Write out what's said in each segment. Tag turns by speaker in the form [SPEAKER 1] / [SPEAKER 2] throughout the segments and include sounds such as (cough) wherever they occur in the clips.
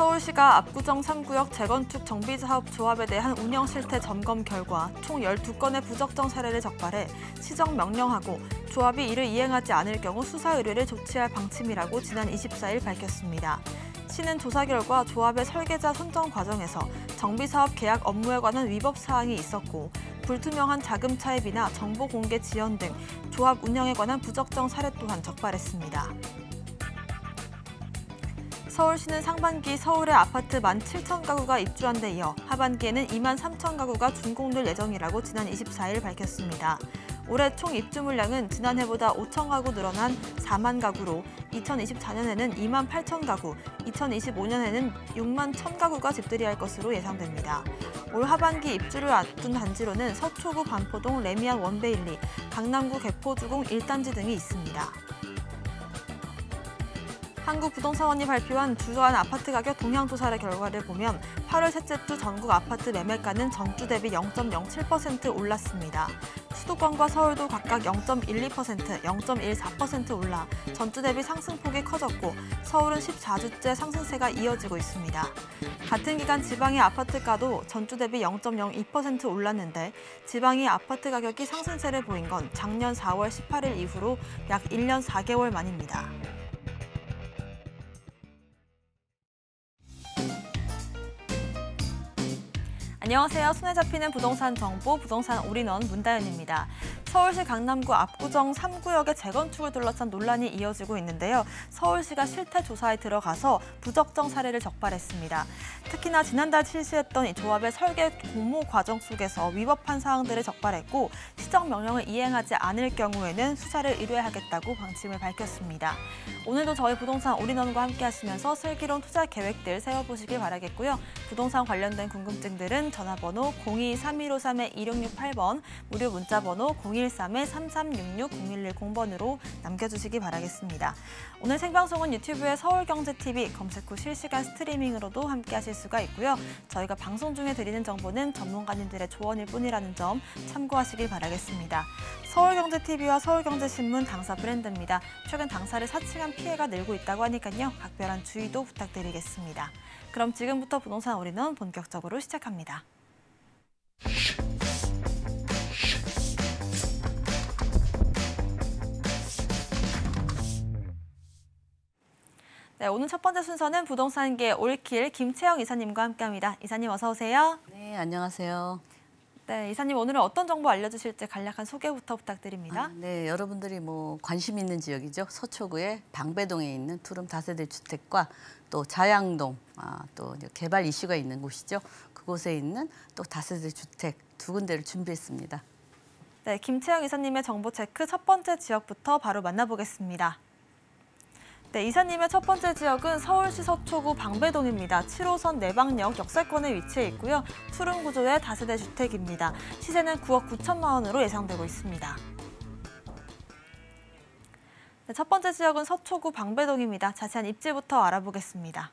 [SPEAKER 1] 서울시가 압구정 3구역 재건축 정비사업 조합에 대한 운영 실태 점검 결과 총 12건의 부적정 사례를 적발해 시정 명령하고 조합이 이를 이행하지 않을 경우 수사 의뢰를 조치할 방침이라고 지난 24일 밝혔습니다. 시는 조사 결과 조합의 설계자 선정 과정에서 정비사업 계약 업무에 관한 위법 사항이 있었고 불투명한 자금 차입이나 정보 공개 지연 등 조합 운영에 관한 부적정 사례 또한 적발했습니다. 서울시는 상반기 서울의 아파트 1 7 0 0 0 가구가 입주한 데 이어 하반기에는 2 3 0 0 0 가구가 준공될 예정이라고 지난 24일 밝혔습니다. 올해 총 입주 물량은 지난해보다 5 0 0 0 가구 늘어난 4만 가구로 2024년에는 2만 8 0 가구, 2025년에는 6만 1 0 가구가 집들이할 것으로 예상됩니다. 올 하반기 입주를 앞둔 단지로는 서초구 반포동 레미안 원베일리, 강남구 개포주공 1단지 등이 있습니다. 한국부동산원이 발표한 주한 아파트 가격 동향조사의 결과를 보면 8월 셋째 주 전국 아파트 매매가는 전주 대비 0.07% 올랐습니다. 수도권과 서울도 각각 0.12%, 0.14% 올라 전주 대비 상승폭이 커졌고 서울은 14주째 상승세가 이어지고 있습니다. 같은 기간 지방의 아파트가도 전주 대비 0.02% 올랐는데 지방이 아파트 가격이 상승세를 보인 건 작년 4월 18일 이후로 약 1년 4개월 만입니다. 안녕하세요. 손에 잡히는 부동산 정보 부동산 올인원 문다연입니다. 서울시 강남구 압구정 3구역의 재건축을 둘러싼 논란이 이어지고 있는데요. 서울시가 실태 조사에 들어가서 부적정 사례를 적발했습니다. 특히나 지난달 실시했던 이 조합의 설계 공모 과정 속에서 위법한 사항들을 적발했고 시정 명령을 이행하지 않을 경우에는 수사를 의뢰하겠다고 방침을 밝혔습니다. 오늘도 저희 부동산 올인원과 함께 하시면서 슬기로운 투자 계획들 세워보시길 바라겠고요. 부동산 관련된 궁금증들은 전화번호 02315-3-1668번, 무료 문자번호 02 013-3366-0110번으로 남겨주시기 바라겠습니다. 오늘 생방송은 유튜브에 서울경제TV 검색 후 실시간 스트리밍으로도 함께하실 수가 있고요. 저희가 방송 중에 드리는 정보는 전문가님들의 조언일 뿐이라는 점 참고하시길 바라겠습니다. 서울경제TV와 서울경제신문 당사 브랜드입니다. 최근 당사를 사칭한 피해가 늘고 있다고 하니까요. 각별한 주의도 부탁드리겠습니다. 그럼 지금부터 부동산 올인원 본격적으로 시작합니다. 네, 오늘 첫 번째 순서는 부동산계 올킬 김채영 이사님과 함께합니다. 이사님 어서 오세요. 네, 안녕하세요. 네, 이사님 오늘은 어떤 정보 알려주실지 간략한 소개부터 부탁드립니다. 아,
[SPEAKER 2] 네, 여러분들이 뭐 관심 있는 지역이죠. 서초구의 방배동에 있는 투룸 다세대 주택과 또 자양동, 아, 또 개발 이슈가 있는 곳이죠. 그곳에 있는 또 다세대 주택
[SPEAKER 1] 두 군데를 준비했습니다. 네, 김채영 이사님의 정보 체크 첫 번째 지역부터 바로 만나보겠습니다. 네, 이사님의 첫 번째 지역은 서울시 서초구 방배동입니다. 7호선 내방역 역세권에 위치해 있고요. 투룸 구조의 다세대 주택입니다. 시세는 9억 9천만 원으로 예상되고 있습니다. 네, 첫 번째 지역은 서초구 방배동입니다. 자세한 입지부터 알아보겠습니다.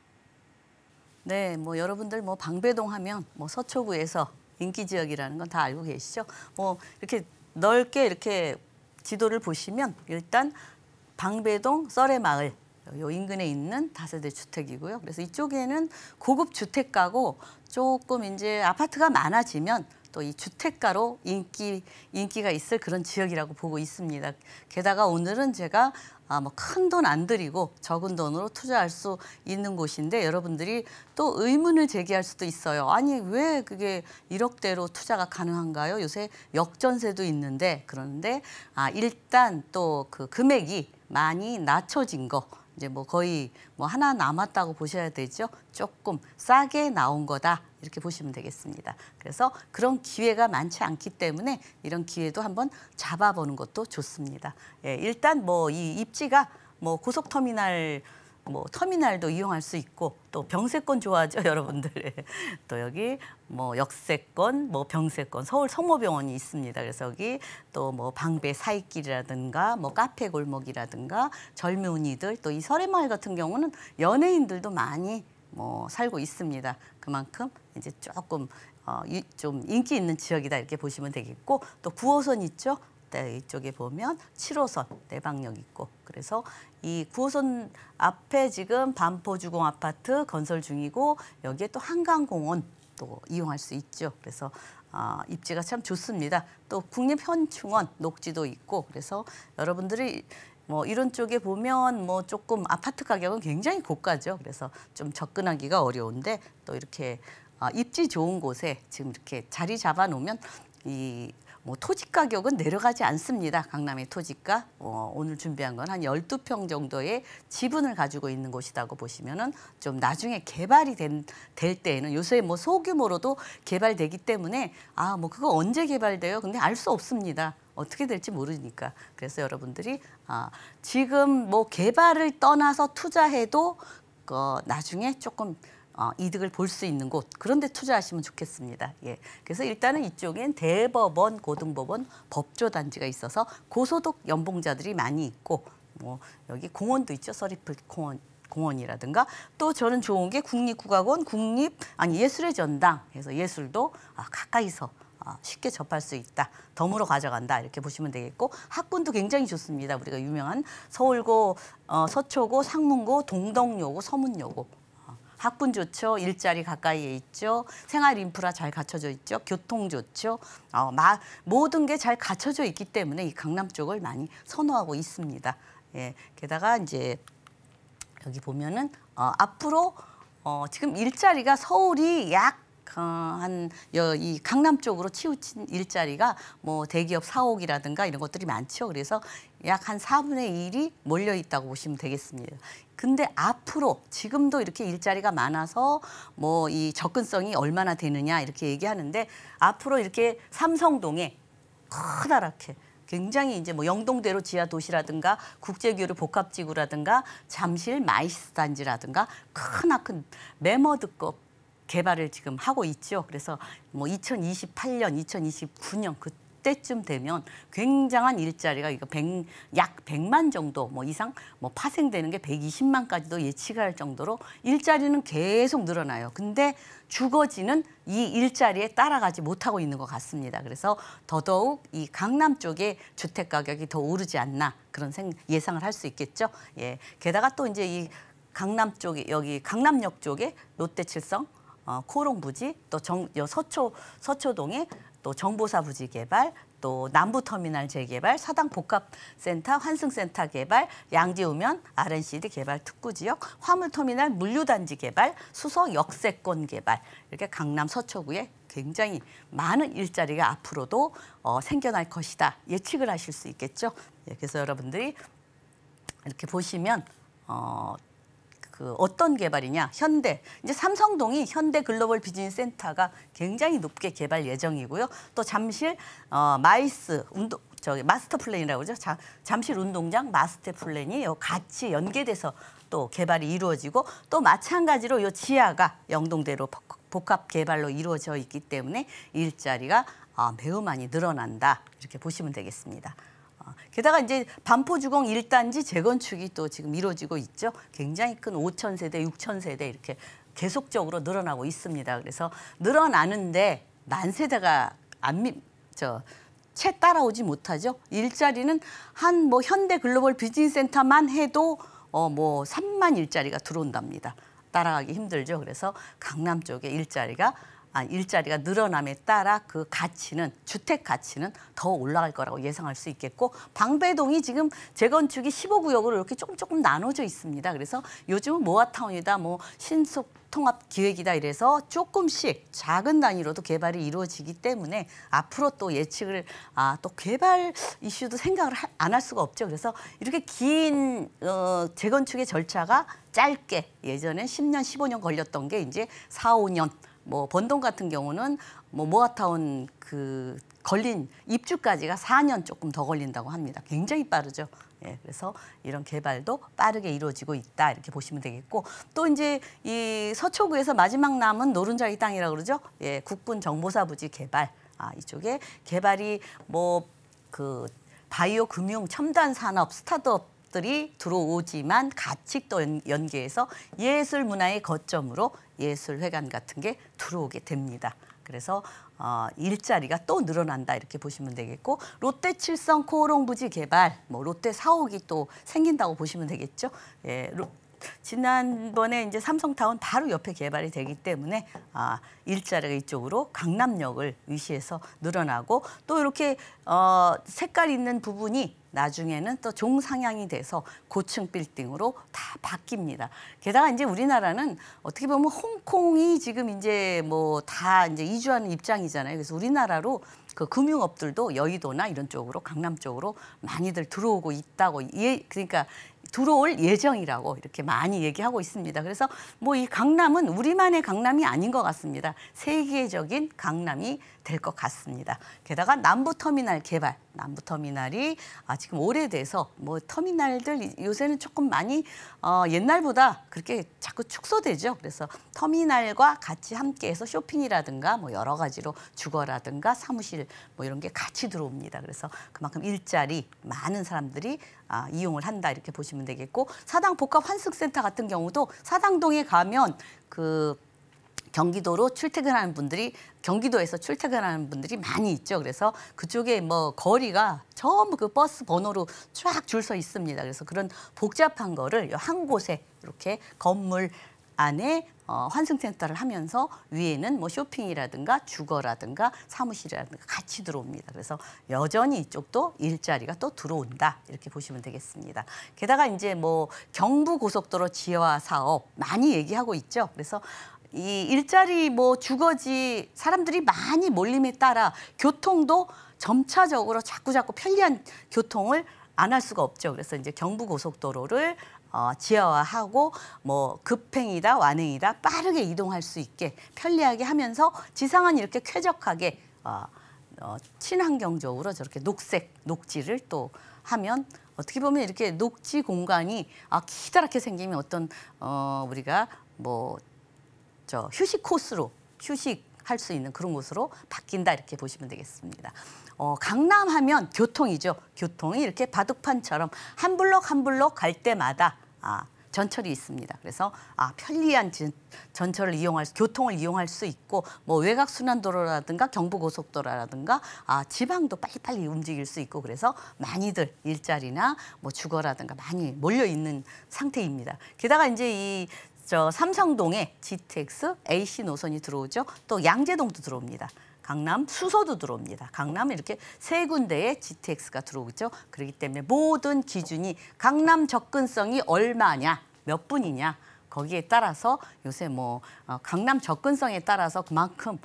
[SPEAKER 2] 네, 뭐 여러분들 뭐 방배동 하면 뭐 서초구에서 인기 지역이라는 건 다 알고 계시죠? 뭐 이렇게 넓게 이렇게 지도를 보시면 일단 방배동 썰의 마을 요 인근에 있는 다세대 주택이고요. 그래서 이쪽에는 고급 주택가고 조금 이제 아파트가 많아지면 또 이 주택가로 인기 인기가 있을 그런 지역이라고 보고 있습니다. 게다가 오늘은 제가 아, 뭐큰 돈안 들이고 적은 돈으로 투자할 수 있는 곳인데 여러분들이 또 의문을 제기할 수도 있어요. 아니 왜 그게 1억대로 투자가 가능한가요? 요새 역전세도 있는데 그런데 아, 일단 또 그 금액이 많이 낮춰진 거 이제 뭐 거의 뭐 하나 남았다고 보셔야 되죠. 조금 싸게 나온 거다. 이렇게 보시면 되겠습니다. 그래서 그런 기회가 많지 않기 때문에 이런 기회도 한번 잡아보는 것도 좋습니다. 예, 일단 뭐 이 입지가 뭐 고속터미널 뭐 터미널도 이용할 수 있고 또 병세권 좋아하죠 (laughs) 여러분들 또 여기 뭐 역세권 뭐 병세권 서울 성모병원이 있습니다 그래서 여기 또 뭐 방배 사이길이라든가 뭐 카페 골목이라든가 젊은이들 또이 설해마을 같은 경우는 연예인들도 많이 뭐 살고 있습니다 그만큼 이제 조금 어, 좀 인기 있는 지역이다 이렇게 보시면 되겠고 또구호선 있죠 네, 이쪽에 보면 7호선 내방역 있고 그래서 이 9호선 앞에 지금 반포주공 아파트 건설 중이고 여기에 또 한강공원 또 이용할 수 있죠. 그래서 아, 입지가 참 좋습니다. 또 국립현충원 녹지도 있고 그래서 여러분들이 뭐 이런 쪽에 보면 뭐 조금 아파트 가격은 굉장히 고가죠. 그래서 좀 접근하기가 어려운데 또 이렇게 아, 입지 좋은 곳에 지금 이렇게 자리 잡아 놓으면 이뭐 토지 가격은 내려가지 않습니다. 강남의 토지가 어, 오늘 준비한 건 한 12평 정도의 지분을 가지고 있는 곳이라고 보시면은 좀 나중에 개발이 된, 될 때에는 요새 뭐 소규모로도 개발되기 때문에 아 뭐 그거 언제 개발돼요? 근데 알 수 없습니다. 어떻게 될지 모르니까 그래서 여러분들이 아 지금 뭐 개발을 떠나서 투자해도 어, 나중에 조금 어, 이득을 볼 수 있는 곳 그런 데 투자하시면 좋겠습니다. 예. 그래서 일단은 이쪽엔 대법원, 고등법원, 법조단지가 있어서 고소득 연봉자들이 많이 있고 뭐 여기 공원도 있죠. 서리풀 공원 공원이라든가 또 저는 좋은 게 국립국악원, 국립 아니 예술의 전당 그래서 예술도 아, 가까이서 아, 쉽게 접할 수 있다. 덤으로 가져간다. 이렇게 보시면 되겠고 학군도 굉장히 좋습니다. 우리가 유명한 서울고, 어, 서초고, 상문고, 동덕여고, 서문여고 학군 좋죠. 일자리 가까이에 있죠. 생활 인프라 잘 갖춰져 있죠. 교통 좋죠. 어, 마, 모든 게 잘 갖춰져 있기 때문에 이 강남 쪽을 많이 선호하고 있습니다. 예, 게다가 이제 여기 보면은 어, 앞으로 어, 지금 일자리가 서울이 약그 한이 강남 쪽으로 치우친 일자리가 뭐 대기업 사옥이라든가 이런 것들이 많죠. 그래서 약 한 사분의일이 몰려 있다고 보시면 되겠습니다. 근데 앞으로 지금도 이렇게 일자리가 많아서 뭐 이 접근성이 얼마나 되느냐 이렇게 얘기하는데 앞으로 이렇게 삼성동에 커다랗게 굉장히 이제 뭐 영동대로 지하 도시라든가 국제교류 복합지구라든가 잠실 마이스 단지라든가 크나큰 메머드급 개발을 지금 하고 있죠. 그래서 뭐 2028년, 2029년 그 때쯤 되면 굉장한 일자리가 이거 100, 약 100만 정도 뭐 이상 뭐 파생되는 게 120만까지도 예측할 정도로 일자리는 계속 늘어나요. 근데 주거지는 이 일자리에 따라가지 못하고 있는 것 같습니다. 그래서 더더욱 이 강남 쪽에 주택 가격이 더 오르지 않나 그런 생, 예상을 할 수 있겠죠. 예. 게다가 또 이제 이 강남 쪽에 여기 강남역 쪽에 롯데칠성 어, 코롱 부지, 또 정, 여 서초 서초동에 또 정보사 부지 개발, 또 남부터미널 재개발, 사당복합센터, 환승센터 개발, 양지우면 RNCD 개발 특구지역, 화물터미널 물류단지 개발, 수서 역세권 개발 이렇게 강남 서초구에 굉장히 많은 일자리가 앞으로도 어, 생겨날 것이다 예측을 하실 수 있겠죠. 예, 그래서 여러분들이 이렇게 보시면 어, 그 어떤 개발이냐 현대 이제 삼성동이 현대 글로벌 비즈니스 센터가 굉장히 높게 개발 예정이고요 또 잠실 어, 마이스 운동 저기 마스터 플랜이라고 그러죠 자, 잠실 운동장 마스터 플랜이 같이 연계돼서 또 개발이 이루어지고 또 마찬가지로 요 지하가 영동대로 복합 개발로 이루어져 있기 때문에 일자리가 어, 매우 많이 늘어난다 이렇게 보시면 되겠습니다. 게다가 이제 반포주공 1단지 재건축이 또 지금 이루어지고 있죠. 굉장히 큰 5천 세대, 6천 세대 이렇게 계속적으로 늘어나고 있습니다. 그래서 늘어나는데 난 세대가 안저 채 따라오지 못하죠. 일자리는 한 뭐 현대 글로벌 비즈니스 센터만 해도 어뭐 3만 일자리가 들어온답니다. 따라가기 힘들죠. 그래서 강남 쪽에 일자리가 아, 일자리가 늘어남에 따라 그 가치는 주택 가치는 더 올라갈 거라고 예상할 수 있겠고 방배동이 지금 재건축이 15구역으로 이렇게 조금 조금 나눠져 있습니다. 그래서 요즘은 모아타운이다 뭐 신속 통합 기획이다 이래서 조금씩 작은 단위로도 개발이 이루어지기 때문에 앞으로 또 예측을 아또 개발 이슈도 생각을 안 할 수가 없죠. 그래서 이렇게 긴 어, 재건축의 절차가 짧게 예전엔 10년, 15년 걸렸던 게 이제 4, 5년 뭐 번동 같은 경우는 뭐 모아타운 그 걸린 입주까지가 4년 조금 더 걸린다고 합니다. 굉장히 빠르죠. 예, 그래서 이런 개발도 빠르게 이루어지고 있다 이렇게 보시면 되겠고 또 이제 이 서초구에서 마지막 남은 노른자리 땅이라고 그러죠. 예, 국군 정보사 부지 개발 아 이쪽에 개발이 뭐 그 바이오 금융 첨단 산업 스타트업 것들이 들어오지만 같이 또 연계해서 예술 문화의 거점으로 예술회관 같은 게 들어오게 됩니다. 그래서 어, 일자리가 또 늘어난다 이렇게 보시면 되겠고 롯데 칠성 코오롱 부지 개발, 뭐 롯데 사옥이 또 생긴다고 보시면 되겠죠. 예, 로, 지난번에 이제 삼성타운 바로 옆에 개발이 되기 때문에 아, 일자리가 이쪽으로 강남역을 위시해서 늘어나고 또 이렇게 어, 색깔 있는 부분이 나중에는 또 종상향이 돼서 고층 빌딩으로 다 바뀝니다. 게다가 이제 우리나라는 어떻게 보면 홍콩이 지금 이제 뭐 다 이제 이주하는 입장이잖아요. 그래서 우리나라로 그 금융업들도 여의도나 이런 쪽으로 강남 쪽으로 많이들 들어오고 있다고 예, 그러니까 들어올 예정이라고 이렇게 많이 얘기하고 있습니다. 그래서 뭐 이 강남은 우리만의 강남이 아닌 것 같습니다. 세계적인 강남이 될 것 같습니다. 게다가 남부터미널 개발, 남부터미널이 아, 지금 오래돼서 뭐 터미널들 요새는 조금 많이 어, 옛날보다 그렇게 자꾸 축소되죠. 그래서 터미널과 같이 함께해서 쇼핑이라든가 뭐 여러 가지로 주거라든가 사무실 뭐 이런 게 같이 들어옵니다. 그래서 그만큼 일자리 많은 사람들이 아, 이용을 한다 이렇게 보시면 되겠고 사당 복합 환승센터 같은 경우도 사당동에 가면 그 경기도로 출퇴근하는 분들이 경기도에서 출퇴근하는 분들이 많이 있죠. 그래서 그쪽에 뭐 거리가 전부 그 버스 번호로 쫙 줄 서 있습니다. 그래서 그런 복잡한 거를 한 곳에 이렇게 건물 안에 어, 환승센터를 하면서 위에는 뭐 쇼핑이라든가 주거라든가 사무실이라든가 같이 들어옵니다. 그래서 여전히 이쪽도 일자리가 또 들어온다 이렇게 보시면 되겠습니다. 게다가 이제 뭐 경부 고속도로 지하 화 사업 많이 얘기하고 있죠. 그래서 이 일자리 뭐 주거지 사람들이 많이 몰림에 따라 교통도 점차적으로 자꾸 자꾸 편리한 교통을 안 할 수가 없죠. 그래서 이제 경부고속도로를 어, 지하화하고 뭐 급행이다 완행이다 빠르게 이동할 수 있게 편리하게 하면서 지상은 이렇게 쾌적하게 어, 어, 친환경적으로 저렇게 녹색 녹지를 또 하면 어떻게 보면 이렇게 녹지 공간이 아, 기다랗게 생기면 어떤 어, 우리가 뭐 저 휴식 코스로 휴식 할수 있는 그런 곳으로 바뀐다 이렇게 보시면 되겠습니다. 어, 강남 하면 교통이죠. 교통이 이렇게 바둑판처럼 한 블록 한 블록 갈 때마다 아, 전철이 있습니다. 그래서 아, 편리한 전철을 이용할 교통을 이용할 수 있고 뭐 외곽 순환도로라든가 경부고속도로라든가 아, 지방도 빨리빨리 움직일 수 있고 그래서 많이들 일자리나 뭐 주거라든가 많이 몰려 있는 상태입니다. 게다가 이제 이 저 삼성동에 GTX AC 노선이 들어오죠. 또 양재동도 들어옵니다. 강남 수서도 들어옵니다. 강남 이렇게 세 군데에 GTX가 들어오죠. 고있 그렇기 때문에 모든 기준이 강남 접근성이 얼마냐, 몇 분이냐 거기에 따라서 요새 뭐 어, 강남 접근성에 따라서 그만큼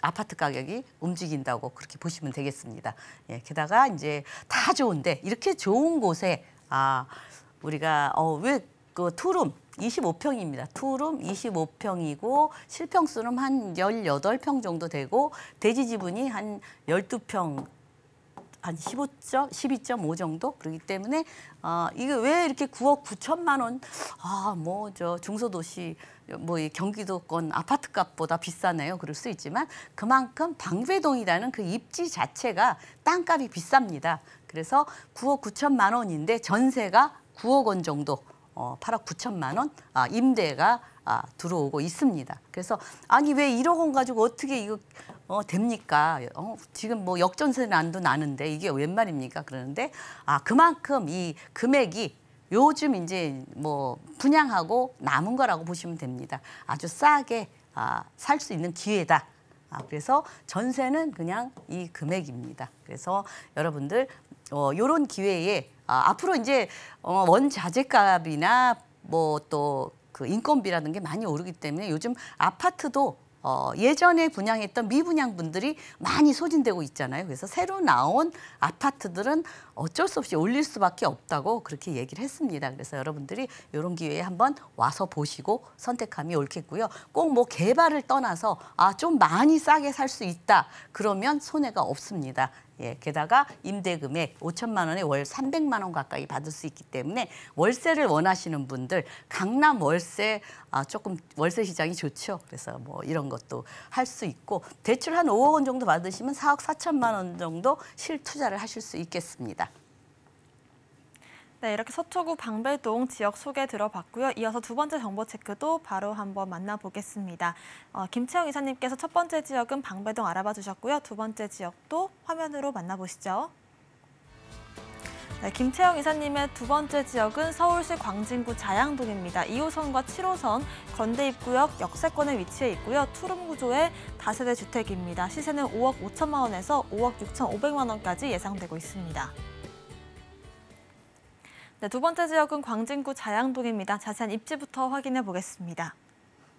[SPEAKER 2] 아파트 가격이 움직인다고 그렇게 보시면 되겠습니다. 예, 게다가 이제 다 좋은데 이렇게 좋은 곳에 아 우리가 어왜 그 투룸 25평입니다. 투룸 25평이고 실평수는 한 18평 정도 되고 대지 지분이 한 12평 한 15점, 12.5 정도 그렇기 때문에 아 이게 왜 이렇게 9억 9천만 원? 아뭐저 중소도시 뭐 이 경기도권 아파트 값보다 비싸네요. 그럴 수 있지만 그만큼 방배동이라는 그 입지 자체가 땅값이 비쌉니다. 그래서 9억 9천만 원인데 전세가 9억 원 정도 어, 8억 9천만 원 아, 임대가 아, 들어오고 있습니다. 그래서 아니 왜 1억 원 가지고 어떻게 이거 어, 됩니까? 어, 지금 뭐 역전세 난도 나는데 이게 웬 말입니까? 그러는데 아 그만큼 이 금액이 요즘 이제 뭐 분양하고 남은 거라고 보시면 됩니다. 아주 싸게 아, 살 수 있는 기회다. 아, 그래서 전세는 그냥 이 금액입니다. 그래서 여러분들 어, 요런 기회에 아, 앞으로 이제 어, 원자재값이나 뭐 또 그 인건비라는 게 많이 오르기 때문에 요즘 아파트도 어, 예전에 분양했던 미분양 분들이 많이 소진되고 있잖아요. 그래서 새로 나온 아파트들은 어쩔 수 없이 올릴 수밖에 없다고 그렇게 얘기를 했습니다. 그래서 여러분들이 이런 기회에 한번 와서 보시고 선택함이 옳겠고요. 꼭 뭐 개발을 떠나서 아, 좀 많이 싸게 살 수 있다. 그러면 손해가 없습니다. 예, 게다가 임대 금액 5천만 원에 월 300만 원 가까이 받을 수 있기 때문에 월세를 원하시는 분들 강남 월세 아, 조금 월세 시장이 좋죠. 그래서 뭐 이런 것도 할 수 있고 대출 한 5억 원 정도 받으시면 4억 4천만 원 정도 실투자를 하실 수 있겠습니다.
[SPEAKER 1] 네, 이렇게 서초구 방배동 지역 소개 들어봤고요. 이어서 두 번째 정보 체크도 바로 한번 만나보겠습니다. 어, 김채영 이사님께서 첫 번째 지역은 방배동 알아봐 주셨고요. 두 번째 지역도 화면으로 만나보시죠. 네, 김채영 이사님의 두 번째 지역은 서울시 광진구 자양동입니다. 2호선과 7호선 건대 입구역 역세권에 위치해 있고요. 투룸 구조의 다세대 주택입니다. 시세는 5억 5천만 원에서 5억 6천 5백만 원까지 예상되고 있습니다. 네, 두 번째 지역은 광진구 자양동입니다. 자세한 입지부터 확인해 보겠습니다.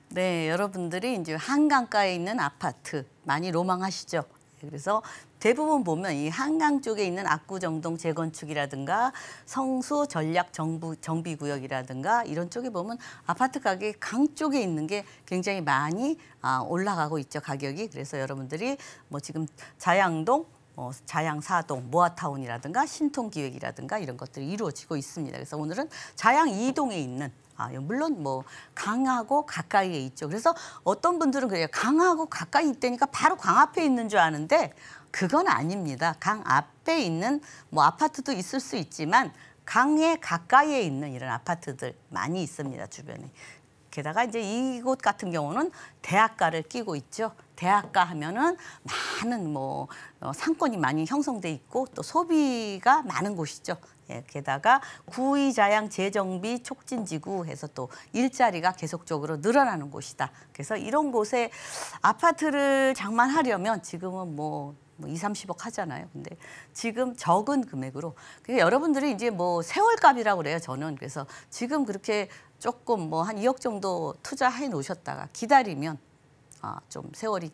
[SPEAKER 2] 네, 여러분들이 이제 한강가에 있는 아파트 많이 로망하시죠? 네, 그래서 대부분 보면 이 한강 쪽에 있는 압구정동 재건축이라든가 성수 전략 정부 정비 구역이라든가 이런 쪽에 보면 아파트 가격강 쪽에 있는 게 굉장히 많이 아, 올라가고 있죠 가격이 그래서 여러분들이 뭐 지금 자양동 어, 자양사동, 모아타운이라든가 신통기획이라든가 이런 것들이 이루어지고 있습니다. 그래서 오늘은 자양 이동에 있는 아, 물론 뭐 강하고 가까이에 있죠. 그래서 어떤 분들은 그래요. 강하고 가까이 있다니까 바로 강 앞에 있는 줄 아는데 그건 아닙니다. 강 앞에 있는 뭐 아파트도 있을 수 있지만 강에 가까이에 있는 이런 아파트들 많이 있습니다, 주변에. 게다가 이제 이곳 같은 경우는 대학가를 끼고 있죠. 대학가 하면은 많은 뭐 어, 상권이 많이 형성돼 있고 또 소비가 많은 곳이죠. 예, 게다가 구의자양 재정비 촉진지구 해서 또 일자리가 계속적으로 늘어나는 곳이다. 그래서 이런 곳에 아파트를 장만하려면 지금은 뭐뭐 2, 30억 하잖아요. 근데 지금 적은 금액으로. 그게 그러니까 여러분들이 이제 뭐 세월값이라고 그래요, 저는. 그래서 지금 그렇게 조금 뭐 한 2억 정도 투자해 놓으셨다가 기다리면 아, 좀 세월이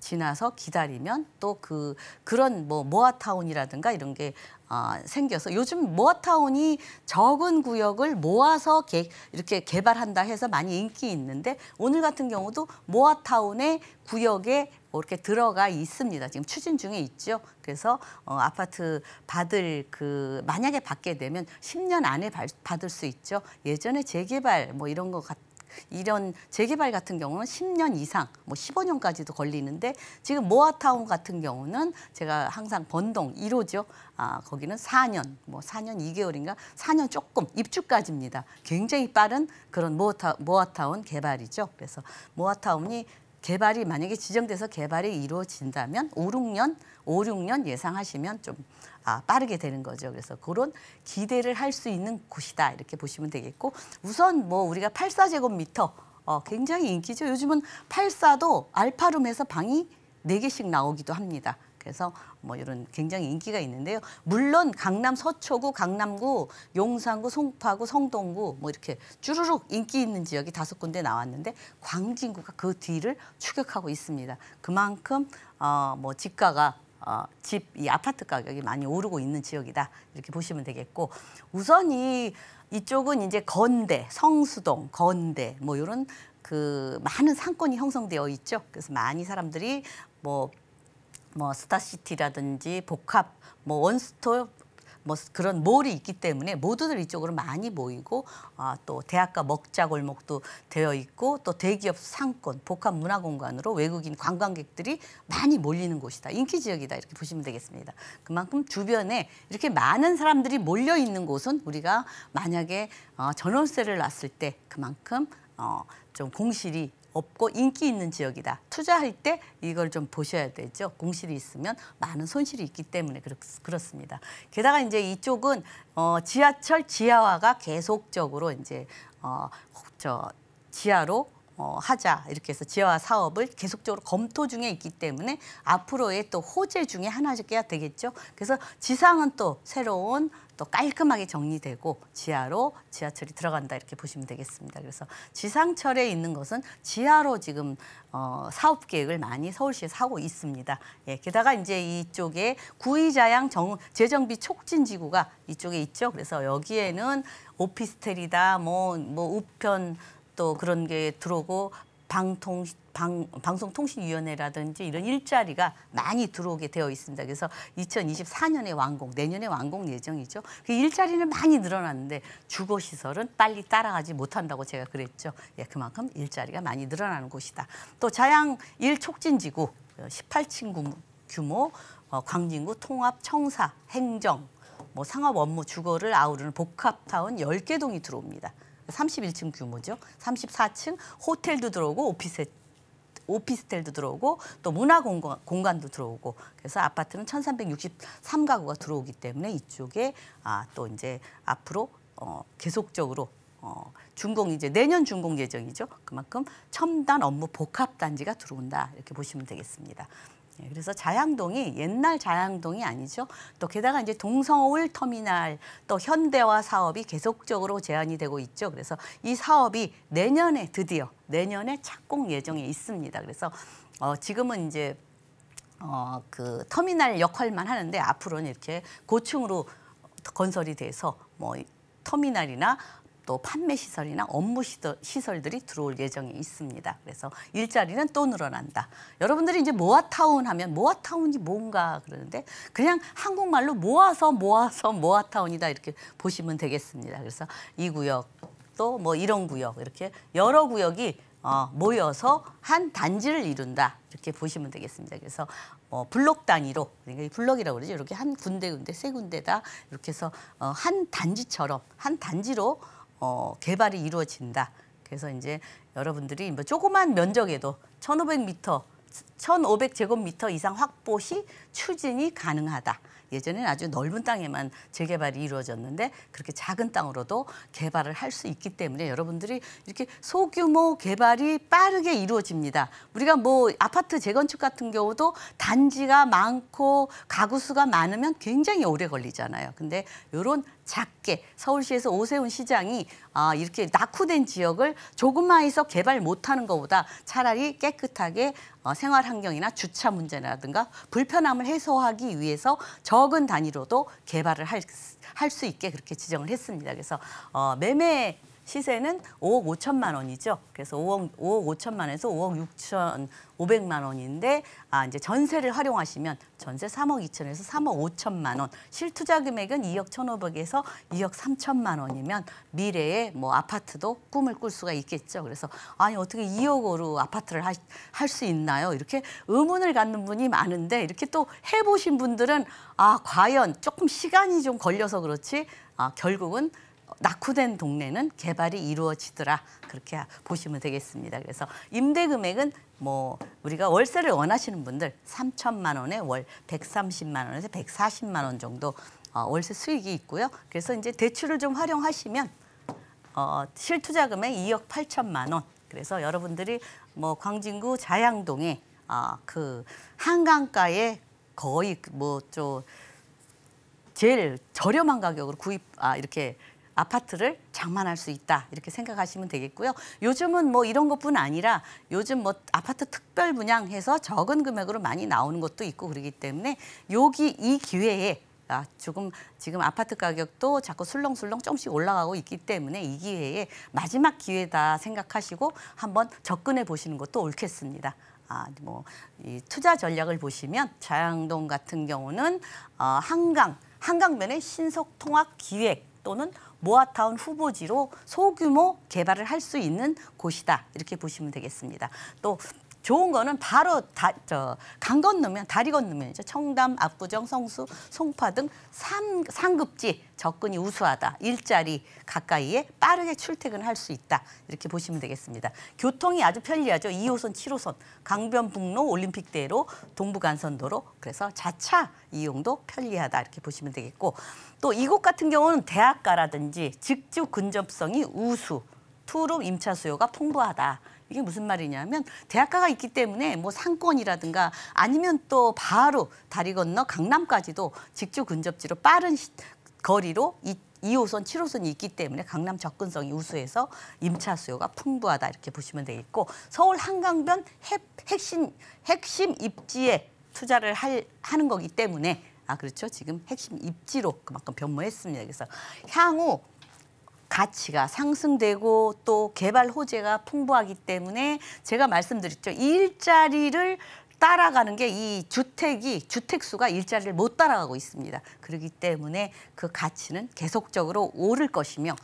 [SPEAKER 2] 지나서 기다리면 또 그 그런 뭐 모아타운이라든가 이런 게 어, 생겨서 요즘 모아타운이 적은 구역을 모아서 개, 이렇게 개발한다 해서 많이 인기 있는데 오늘 같은 경우도 모아타운의 구역에 뭐 이렇게 들어가 있습니다. 지금 추진 중에 있죠. 그래서 어, 아파트 받을 그 만약에 받게 되면 10년 안에 받을 수 있죠. 예전에 재개발 뭐 이런 것 같. 이런 재개발 같은 경우는 10년 이상, 뭐 15년까지도 걸리는데 지금 모아타운 같은 경우는 제가 항상 번동 1호죠. 아, 거기는 4년, 뭐 4년 2개월인가 4년 조금 입주까지입니다. 굉장히 빠른 그런 모아타, 모아타운 개발이죠. 그래서 모아타운이 개발이 만약에 지정돼서 개발이 이루어진다면 5, 6년 5, 6년 예상하시면 좀 아, 빠르게 되는 거죠. 그래서 그런 기대를 할 수 있는 곳이다 이렇게 보시면 되겠고 우선 뭐 우리가 84제곱미터 어, 굉장히 인기죠. 요즘은 84도 알파룸에서 방이 4개씩 나오기도 합니다. 그래서 뭐 이런 굉장히 인기가 있는데요. 물론 강남 서초구, 강남구, 용산구, 송파구, 성동구 뭐 이렇게 쭈루룩 인기 있는 지역이 다섯 군데 나왔는데 광진구가 그 뒤를 추격하고 있습니다. 그만큼 어, 뭐 집가가 어, 집, 이 아파트 가격이 많이 오르고 있는 지역이다. 이렇게 보시면 되겠고 우선 이 이쪽은 이제 건대, 성수동, 건대 뭐 이런 그 많은 상권이 형성되어 있죠. 그래서 많이 사람들이 뭐뭐 뭐 스타시티라든지 복합, 뭐 원스톱 뭐 그런 몰이 있기 때문에 모두들 이쪽으로 많이 모이고 아, 또 대학가 먹자골목도 되어 있고 또 대기업 상권, 복합문화공간으로 외국인 관광객들이 많이 몰리는 곳이다. 인기 지역이다 이렇게 보시면 되겠습니다. 그만큼 주변에 이렇게 많은 사람들이 몰려 있는 곳은 우리가 만약에 어, 전월세를 놨을때 그만큼 어, 좀 공실이 없고 인기 있는 지역이다. 투자할 때 이걸 좀 보셔야 되죠. 공실이 있으면 많은 손실이 있기 때문에 그렇, 그렇 습니다 게다가 이제 이쪽은 어, 지하철 지하화가 계속적으로 이제 어, 저 지하로 어, 하자 이렇게 해서 지하화 사업을 계속적으로 검토 중에 있기 때문에 앞으로의 또 호재 중에 하나가 되겠죠. 그래서 지상은 또 새로운 또 깔끔하게 정리되고 지하로 지하철이 들어간다 이렇게 보시면 되겠습니다. 그래서 지상철에 있는 것은 지하로 지금 어, 사업 계획을 많이 서울시에서 하고 있습니다. 예, 게다가 이제 이쪽에 구의자양 정, 재정비 촉진 지구가 이쪽에 있죠. 그래서 여기에는 오피스텔이다, 뭐, 뭐 우편 또 그런 게 들어오고 방통 방, 방송통신위원회라든지 이런 일자리가 많이 들어오게 되어 있습니다. 그래서 2024년에 완공, 내년에 완공 예정이죠. 그 일자리는 많이 늘어났는데 주거시설은 빨리 따라가지 못한다고 제가 그랬죠. 예, 그만큼 일자리가 많이 늘어나는 곳이다. 또 자양 일촉진지구 18층 어, 규모 어, 광진구 통합 청사 행정 뭐 상업 업무 주거를 아우르는 복합타운 10개 동이 들어옵니다. 31층 규모죠. 34층 호텔도 들어오고 오피스 오피스텔도 들어오고 또 문화 공간, 공간도 들어오고 그래서 아파트는 1363가구가 들어오기 때문에 이쪽에 아, 또 이제 앞으로 어, 계속적으로 어, 준공 이제 내년 준공 예정이죠. 그만큼 첨단 업무 복합 단지가 들어온다 이렇게 보시면 되겠습니다. 예, 그래서 자양동이 옛날 자양동이 아니죠. 또 게다가 이제 동서울 터미널 또 현대화 사업이 계속적으로 제한이 되고 있죠. 그래서 이 사업이 내년에 드디어 내년에 착공 예정에 있습니다. 그래서 어 지금은 이제 어 그 터미널 역할만 하는데 앞으로는 이렇게 고층으로 건설이 돼서 뭐 터미널이나 또 판매 시설이나 업무 시설들이 들어올 예정에 있습니다. 그래서 일자리는 또 늘어난다. 여러분들이 이제 모아타운 하면 모아타운이 뭔가 그러는데 그냥 한국말로 모아서 모아서 모아타운이다 이렇게 보시면 되겠습니다. 그래서 이 구역 또 뭐 이런 구역 이렇게 여러 구역이 어, 모여서 한 단지를 이룬다 이렇게 보시면 되겠습니다. 그래서 어, 블록 단위로 그러니까 블록이라고 그러죠. 이렇게 한 군데 군데 세 군데다 이렇게 해서 어, 한 단지처럼 한 단지로 어, 개발이 이루어진다. 그래서 이제 여러분들이 뭐 조그만 면적에도 1,500m, 1,500제곱미터 이상 확보 시 추진이 가능하다. 예전에는 아주 넓은 땅에만 재개발이 이루어졌는데 그렇게 작은 땅으로도 개발을 할 수 있기 때문에 여러분들이 이렇게 소규모 개발이 빠르게 이루어집니다. 우리가 뭐 아파트 재건축 같은 경우도 단지가 많고 가구 수가 많으면 굉장히 오래 걸리잖아요. 근데 이런 작게 서울시에서 오세훈 시장이 아, 이렇게 낙후된 지역을 조금만 해서 개발 못하는 것보다 차라리 깨끗하게 어, 생활 환경이나 주차 문제라든가 불편함을 해소하기 위해서 적은 단위로도 개발을 할 수 있게 그렇게 지정을 했습니다. 그래서 어, 매매 시세는 5억 5천만 원이죠. 그래서 5억, 5억 5천만 원에서 5억 6천 5백만 원인데 아 이제 전세를 활용하시면 전세 3억 2천에서 3억 5천만 원, 실투자 금액은 2억 1,500에서 2억 3천만 원이면 미래에 뭐 아파트도 꿈을 꿀 수가 있겠죠. 그래서 아니 어떻게 2억으로 아파트를 할 수 있나요? 이렇게 의문을 갖는 분이 많은데 이렇게 또 해보신 분들은 아 과연 조금 시간이 좀 걸려서 그렇지 아 결국은 낙후된 동네는 개발이 이루어지더라 그렇게 보시면 되겠습니다. 그래서 임대 금액은 뭐 우리가 월세를 원하시는 분들 3천만 원에 월 130만 원에서 140만 원 정도 어, 월세 수익이 있고요. 그래서 이제 대출을 좀 활용하시면 어, 실투자금에 2억 8천만 원. 그래서 여러분들이 뭐 광진구 자양동에 아, 그 한강가에 거의 뭐좀 제일 저렴한 가격으로 구입 아 이렇게 아파트를 장만할 수 있다 이렇게 생각하시면 되겠고요. 요즘은 뭐 이런 것뿐 아니라 요즘 뭐 아파트 특별 분양해서 적은 금액으로 많이 나오는 것도 있고 그러기 때문에 여기 이 기회에 아, 조금 지금 아파트 가격도 자꾸 술렁술렁 조금씩 올라가고 있기 때문에 이 기회에 마지막 기회다 생각하시고 한번 접근해 보시는 것도 옳겠습니다. 아, 뭐, 이 투자 전략을 보시면 자양동 같은 경우는 어, 한강, 한강면의 신속통합 기획 또는 모아타운 후보지로 소규모 개발을 할 수 있는 곳이다 이렇게 보시면 되겠습니다. 또 좋은 거는 바로 다, 저, 강 건너면 다리 건너면 이제 청담, 압구정, 성수, 송파 등 삼, 상급지 접근이 우수하다. 일자리 가까이에 빠르게 출퇴근할 수 있다. 이렇게 보시면 되겠습니다. 교통이 아주 편리하죠. 2호선, 7호선, 강변북로, 올림픽대로, 동부간선도로 그래서 자차 이용도 편리하다. 이렇게 보시면 되겠고 또 이곳 같은 경우는 대학가라든지 직주 근접성이 우수, 투룸 임차 수요가 풍부하다. 이게 무슨 말이냐면 대학가가 있기 때문에 뭐 상권이라든가 아니면 또 바로 다리 건너 강남까지도 직주 근접지로 빠른 시, 거리로 이 2호선, 7호선이 있기 때문에 강남 접근성이 우수해서 임차 수요가 풍부하다 이렇게 보시면 되겠고 서울 한강변 핵, 핵심 핵심 입지에 투자를 할, 하는 거기 때문에 아 그렇죠 지금 핵심 입지로 그만큼 변모했습니다. 그래서 향후 가치가 상승되고 또 개발 호재가 풍부하기 때문에 제가 말씀드렸죠. 일자리를 따라가는 게 이 주택이 주택 수가 일자리를 못 따라가고 있습니다. 그렇기 때문에 그 가치는 계속적으로 오를 것이며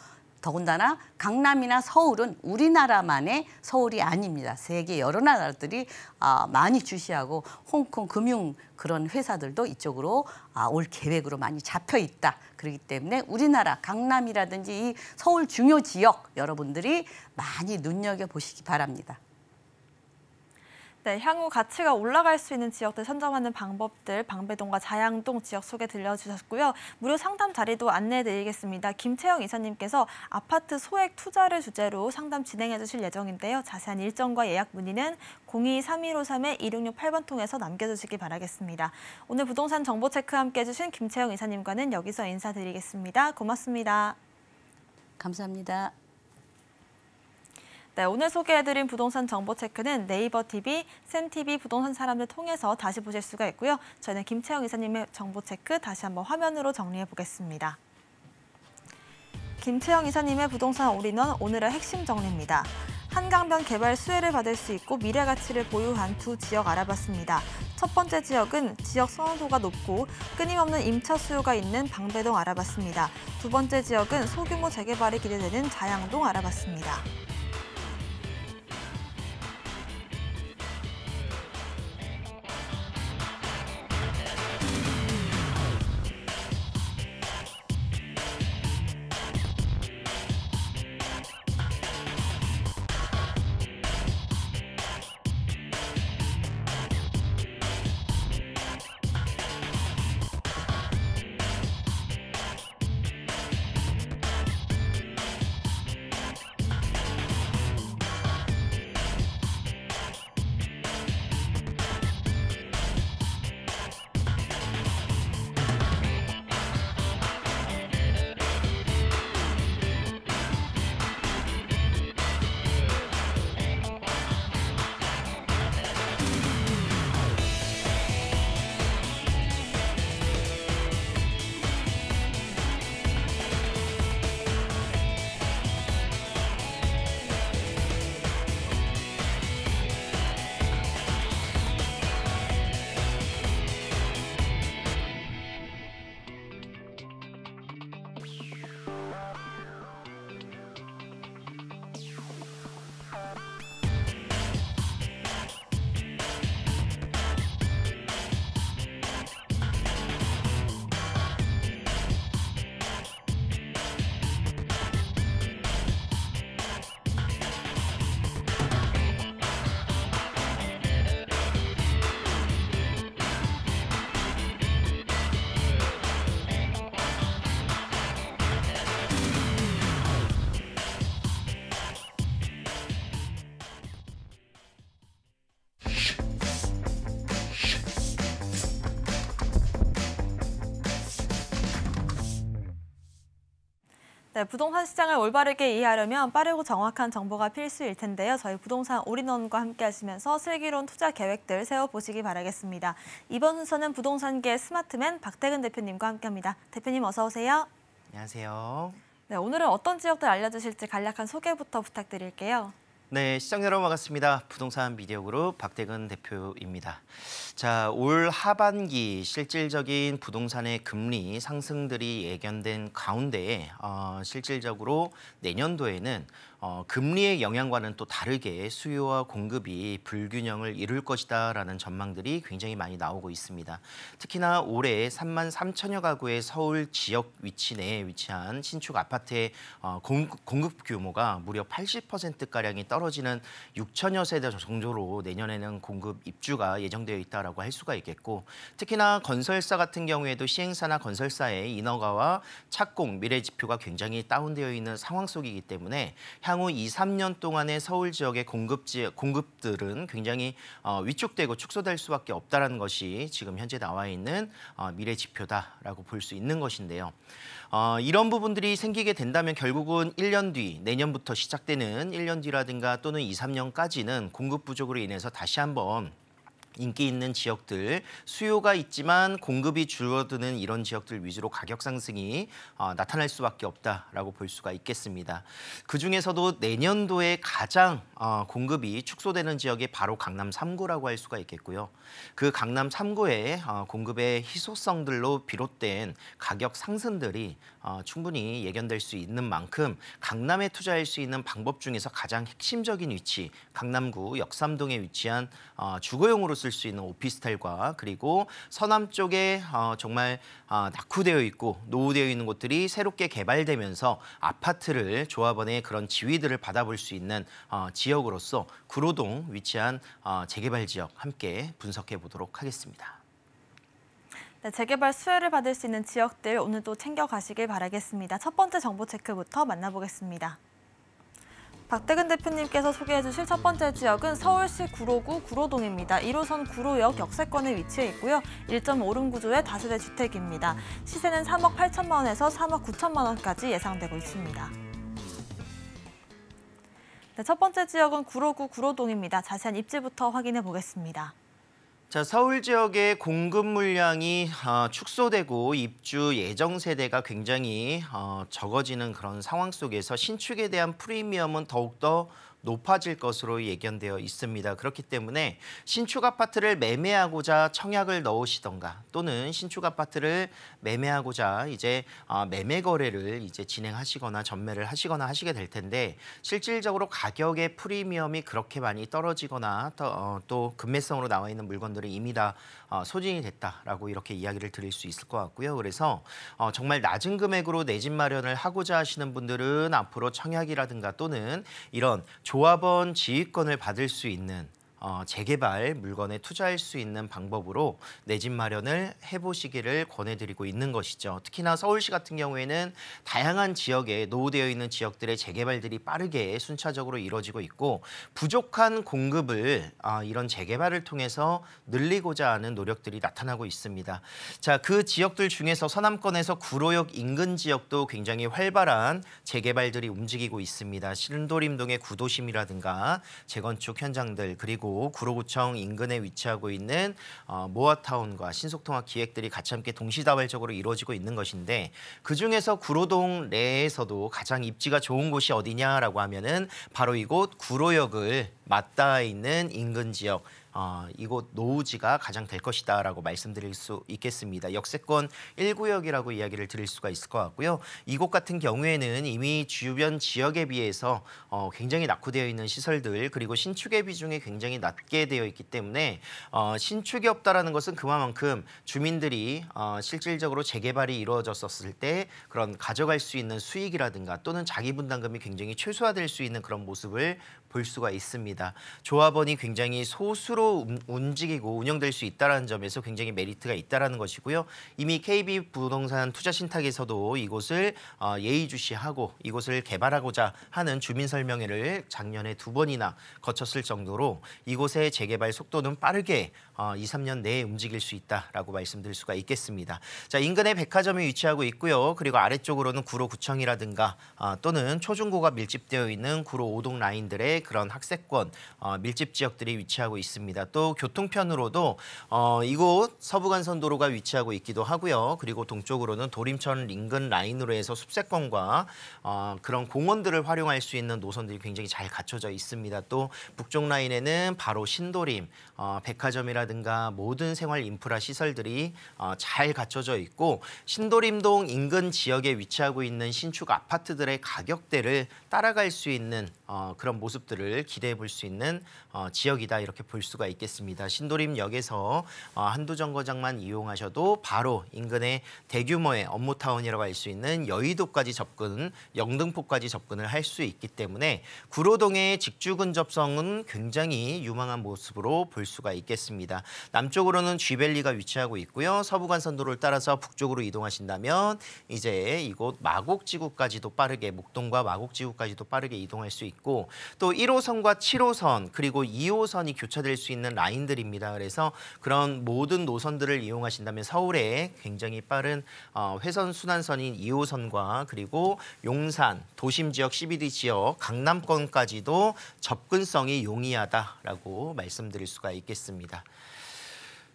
[SPEAKER 2] 더군다나 강남이나 서울은 우리나라만의 서울이 아닙니다. 세계 여러 나라들이 아, 많이 주시하고 홍콩 금융 그런 회사들도 이쪽으로 아, 올 계획으로 많이 잡혀 있다. 그렇기 때문에 우리나라 강남이라든지 이 서울 중요 지역 여러분들이 많이 눈여겨보시기 바랍니다.
[SPEAKER 1] 네, 향후 가치가 올라갈 수 있는 지역들 선정하는 방법들 방배동과 자양동 지역 소개 들려주셨고요. 무료 상담 자리도 안내해드리겠습니다. 김채영 이사님께서 아파트 소액 투자를 주제로 상담 진행해 주실 예정인데요. 자세한 일정과 예약 문의는 0 2 3 1 5 3 2 6 6 8번 통해서 남겨주시기 바라겠습니다. 오늘 부동산 정보 체크 함께해 주신 김채영 이사님과는 여기서 인사드리겠습니다. 고맙습니다. 감사합니다. 네, 오늘 소개해드린 부동산 정보 체크는 네이버 TV, 센 TV 부동산 사람들 통해서 다시 보실 수가 있고요. 저희는 김채영 이사님의 정보 체크 다시 한번 화면으로 정리해 보겠습니다. 김채영 이사님의 부동산 올인원 오늘의 핵심 정리입니다. 한강변 개발 수혜를 받을 수 있고 미래 가치를 보유한 두 지역 알아봤습니다. 첫 번째 지역은 지역 선호도가 높고 끊임없는 임차 수요가 있는 방배동 알아봤습니다. 두 번째 지역은 소규모 재개발이 기대되는 자양동 알아봤습니다. 네, 부동산 시장을 올바르게 이해하려면 빠르고 정확한 정보가 필수일 텐데요. 저희 부동산 올인원과 함께 하시면서 슬기로운 투자 계획들 세워보시기 바라겠습니다. 이번 순서는 부동산계 스마트맨 박태근 대표님과 함께합니다. 대표님 어서 오세요.
[SPEAKER 3] 안녕하세요.
[SPEAKER 1] 네, 오늘은 어떤 지역들 알려주실지 간략한 소개부터 부탁드릴게요.
[SPEAKER 3] 네, 시청자 여러분 반갑습니다. 부동산 미디어 그룹 박대근 대표입니다. 자, 올 하반기 실질적인 부동산의 금리 상승들이 예견된 가운데 어, 실질적으로 내년도에는 어, 금리의 영향과는 또 다르게 수요와 공급이 불균형을 이룰 것이다라는 전망들이 굉장히 많이 나오고 있습니다. 특히나 올해 3만 3천여 가구의 서울 지역 위치 내에 위치한 신축 아파트의 어, 공 공급 규모가 무려 80%가량이 떨어지는 6천여 세대 정도로 내년에는 공급 입주가 예정되어 있다고 할 수가 있겠고 특히나 건설사 같은 경우에도 시행사나 건설사의 인허가와 착공, 미래지표가 굉장히 다운되어 있는 상황 속이기 때문에 향 향후 2, 3년 동안의 서울 지역의 공급지, 공급들은 굉장히 어, 위축되고 축소될 수밖에 없다는 것이 지금 현재 나와 있는 어, 미래 지표다라고 볼 수 있는 것인데요. 어, 이런 부분들이 생기게 된다면 결국은 1년 뒤, 내년부터 시작되는 1년 뒤라든가 또는 2, 3년까지는 공급 부족으로 인해서 다시 한번 인기 있는 지역들, 수요가 있지만 공급이 줄어드는 이런 지역들 위주로 가격 상승이 어, 나타날 수밖에 없다라고 볼 수가 있겠습니다. 그중에서도 내년도에 가장 어, 공급이 축소되는 지역이 바로 강남 3구라고 할 수가 있겠고요. 그 강남 3구의 어, 공급의 희소성들로 비롯된 가격 상승들이 어, 충분히 예견될 수 있는 만큼 강남에 투자할 수 있는 방법 중에서 가장 핵심적인 위치, 강남구 역삼동에 위치한 어, 주거용으로 쓸수 있는 오피스텔과 그리고 서남 쪽에 어, 정말 어, 낙후되어 있고 노후되어 있는 곳들이 새롭게 개발되면서 아파트를 조합원의 그런 지위들을 받아볼 수 있는 어, 지역으로서 구로동 위치한 어, 재개발 지역 함께 분석해 보도록 하겠습니다.
[SPEAKER 1] 네, 재개발 수혜를 받을 수 있는 지역들 오늘도 챙겨가시길 바라겠습니다. 첫 번째 정보 체크부터 만나보겠습니다. 박태근 대표님께서 소개해 주실 첫 번째 지역은 서울시 구로구 구로동입니다. 1호선 구로역 역세권에 위치해 있고요. 1.5룸 구조의 다세대 주택입니다. 시세는 3억 8천만 원에서 3억 9천만 원까지 예상되고 있습니다. 네, 첫 번째 지역은 구로구 구로동입니다. 자세한 입지부터 확인해 보겠습니다.
[SPEAKER 3] 자, 서울 지역의 공급 물량이 어, 축소되고 입주 예정 세대가 굉장히 어, 적어지는 그런 상황 속에서 신축에 대한 프리미엄은 더욱더 높아질 것으로 예견되어 있습니다. 그렇기 때문에 신축 아파트를 매매하고자 청약을 넣으시던가 또는 신축 아파트를 매매하고자 이제 아, 매매 거래를 이제 진행하시거나 전매를 하시거나 하시게 될 텐데 실질적으로 가격의 프리미엄이 그렇게 많이 떨어지거나 어, 또, 금매성으로 나와 있는 물건들은 이미 다 어, 소진이 됐다라고 이렇게 이야기를 드릴 수 있을 것 같고요. 그래서 어, 정말 낮은 금액으로 내 집 마련을 하고자 하시는 분들은 앞으로 청약이라든가 또는 이런 조합원 지휘권을 받을 수 있는 어, 재개발 물건에 투자할 수 있는 방법으로 내집 마련을 해보시기를 권해드리고 있는 것이죠. 특히나 서울시 같은 경우에는 다양한 지역에 노후되어 있는 지역들의 재개발들이 빠르게 순차적으로 이루어지고 있고 부족한 공급을 어, 이런 재개발을 통해서 늘리고자 하는 노력들이 나타나고 있습니다. 자, 그 지역들 중에서 서남권에서 구로역 인근 지역도 굉장히 활발한 재개발들이 움직이고 있습니다. 신도림동의 구도심이라든가 재건축 현장들 그리고 구로구청 인근에 위치하고 있는 어, 모아타운과 신속통합 기획들이 같이 함께 동시다발적으로 이루어지고 있는 것인데 그중에서 구로동 내에서도 가장 입지가 좋은 곳이 어디냐라고 하면은 바로 이곳 구로역을 맞닿아 있는 인근 지역 어, 이곳 노후지가 가장 될 것이다라고 말씀드릴 수 있겠습니다. 역세권 1구역이라고 이야기를 드릴 수가 있을 것 같고요. 이곳 같은 경우에는 이미 주변 지역에 비해서 어, 굉장히 낙후되어 있는 시설들 그리고 신축의 비중이 굉장히 낮게 되어 있기 때문에 어, 신축이 없다라는 것은 그만큼 주민들이 어, 실질적으로 재개발이 이루어졌었을 때 그런 가져갈 수 있는 수익이라든가 또는 자기 분담금이 굉장히 최소화될 수 있는 그런 모습을 볼 수가 있습니다. 조합원이 굉장히 소수로 움직이고 운영될 수 있다는 점에서 굉장히 메리트가 있다는 것이고요. 이미 KB 부동산 투자 신탁에서도 이곳을 어, 예의주시하고 이곳을 개발하고자 하는 주민설명회를 작년에 두 번이나 거쳤을 정도로 이곳의 재개발 속도는 빠르게 2, 어, 3년 내에 움직일 수 있다라고 말씀드릴 수가 있겠습니다. 자 인근의 백화점이 위치하고 있고요. 그리고 아래쪽으로는 구로구청이라든가 어, 또는 초중고가 밀집되어 있는 구로 오동 라인들의 그런 학세권 어, 밀집 지역들이 위치하고 있습니다. 또 교통편으로도 어, 이곳 서부간선 도로가 위치하고 있기도 하고요. 그리고 동쪽으로는 도림천 인근 라인으로 해서 숲세권과 어, 그런 공원들을 활용할 수 있는 노선들이 굉장히 잘 갖춰져 있습니다. 또 북쪽 라인에는 바로 신도림, 어, 백화점이라든가 모든 생활 인프라 시설들이 어, 잘 갖춰져 있고 신도림동 인근 지역에 위치하고 있는 신축 아파트들의 가격대를 따라갈 수 있는 어, 그런 모습들 것들을 기대해 볼 수 있는 어, 지역이다 이렇게 볼 수가 있겠습니다. 신도림역에서 어, 한두 정거장만 이용하셔도 바로 인근의 대규모의 업무타운이라고 할 수 있는 여의도까지 접근, 영등포까지 접근을 할 수 있기 때문에 구로동의 직주 근접성은 굉장히 유망한 모습으로 볼 수가 있겠습니다. 남쪽으로는 쥐밸리가 위치하고 있고요. 서부간선도로를 따라서 북쪽으로 이동하신다면 이제 이곳 마곡지구까지도 빠르게 목동과 마곡지구까지도 빠르게 이동할 수 있고 또 1호선과 7호선 그리고 2호선이 교차될 수 있는 라인들입니다. 그래서 그런 모든 노선들을 이용하신다면 서울에 굉장히 빠른 어, 회선 순환선인 2호선과 그리고 용산, 도심 지역, CBD 지역, 강남권까지도 접근성이 용이하다라고 말씀드릴 수가 있겠습니다.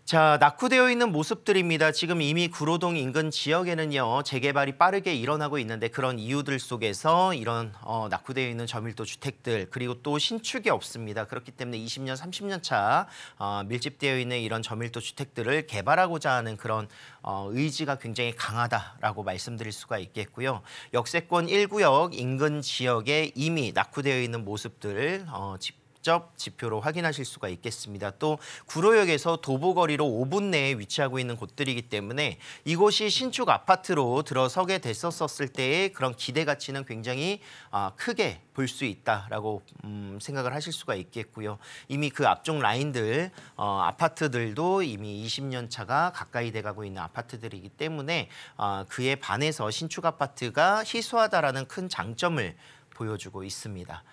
[SPEAKER 3] 자, 낙후되어 있는 모습들입니다. 지금 이미 구로동 인근 지역에는요, 재개발이 빠르게 일어나고 있는데 그런 이유들 속에서 이런 어, 낙후되어 있는 저밀도 주택들, 그리고 또 신축이 없습니다. 그렇기 때문에 20년, 30년 차 어, 밀집되어 있는 이런 저밀도 주택들을 개발하고자 하는 그런 어, 의지가 굉장히 강하다라고 말씀드릴 수가 있겠고요. 역세권 1구역 인근 지역에 이미 낙후되어 있는 모습들, 어, 집 직접 지표로 확인하실 수가 있겠습니다. 또 구로역에서 도보거리로 5분 내에 위치하고 있는 곳들이기 때문에 이곳이 신축 아파트로 들어서게 됐었을 때의 그런 기대 가치는 굉장히 아, 크게 볼 수 있다라고 음, 생각을 하실 수가 있겠고요. 이미 그 앞쪽 라인들 어, 아파트들도 이미 20년 차가 가까이 돼가고 있는 아파트들이기 때문에 아, 그에 반해서 신축 아파트가 희소하다라는 큰 장점을 보여주고 있습니다.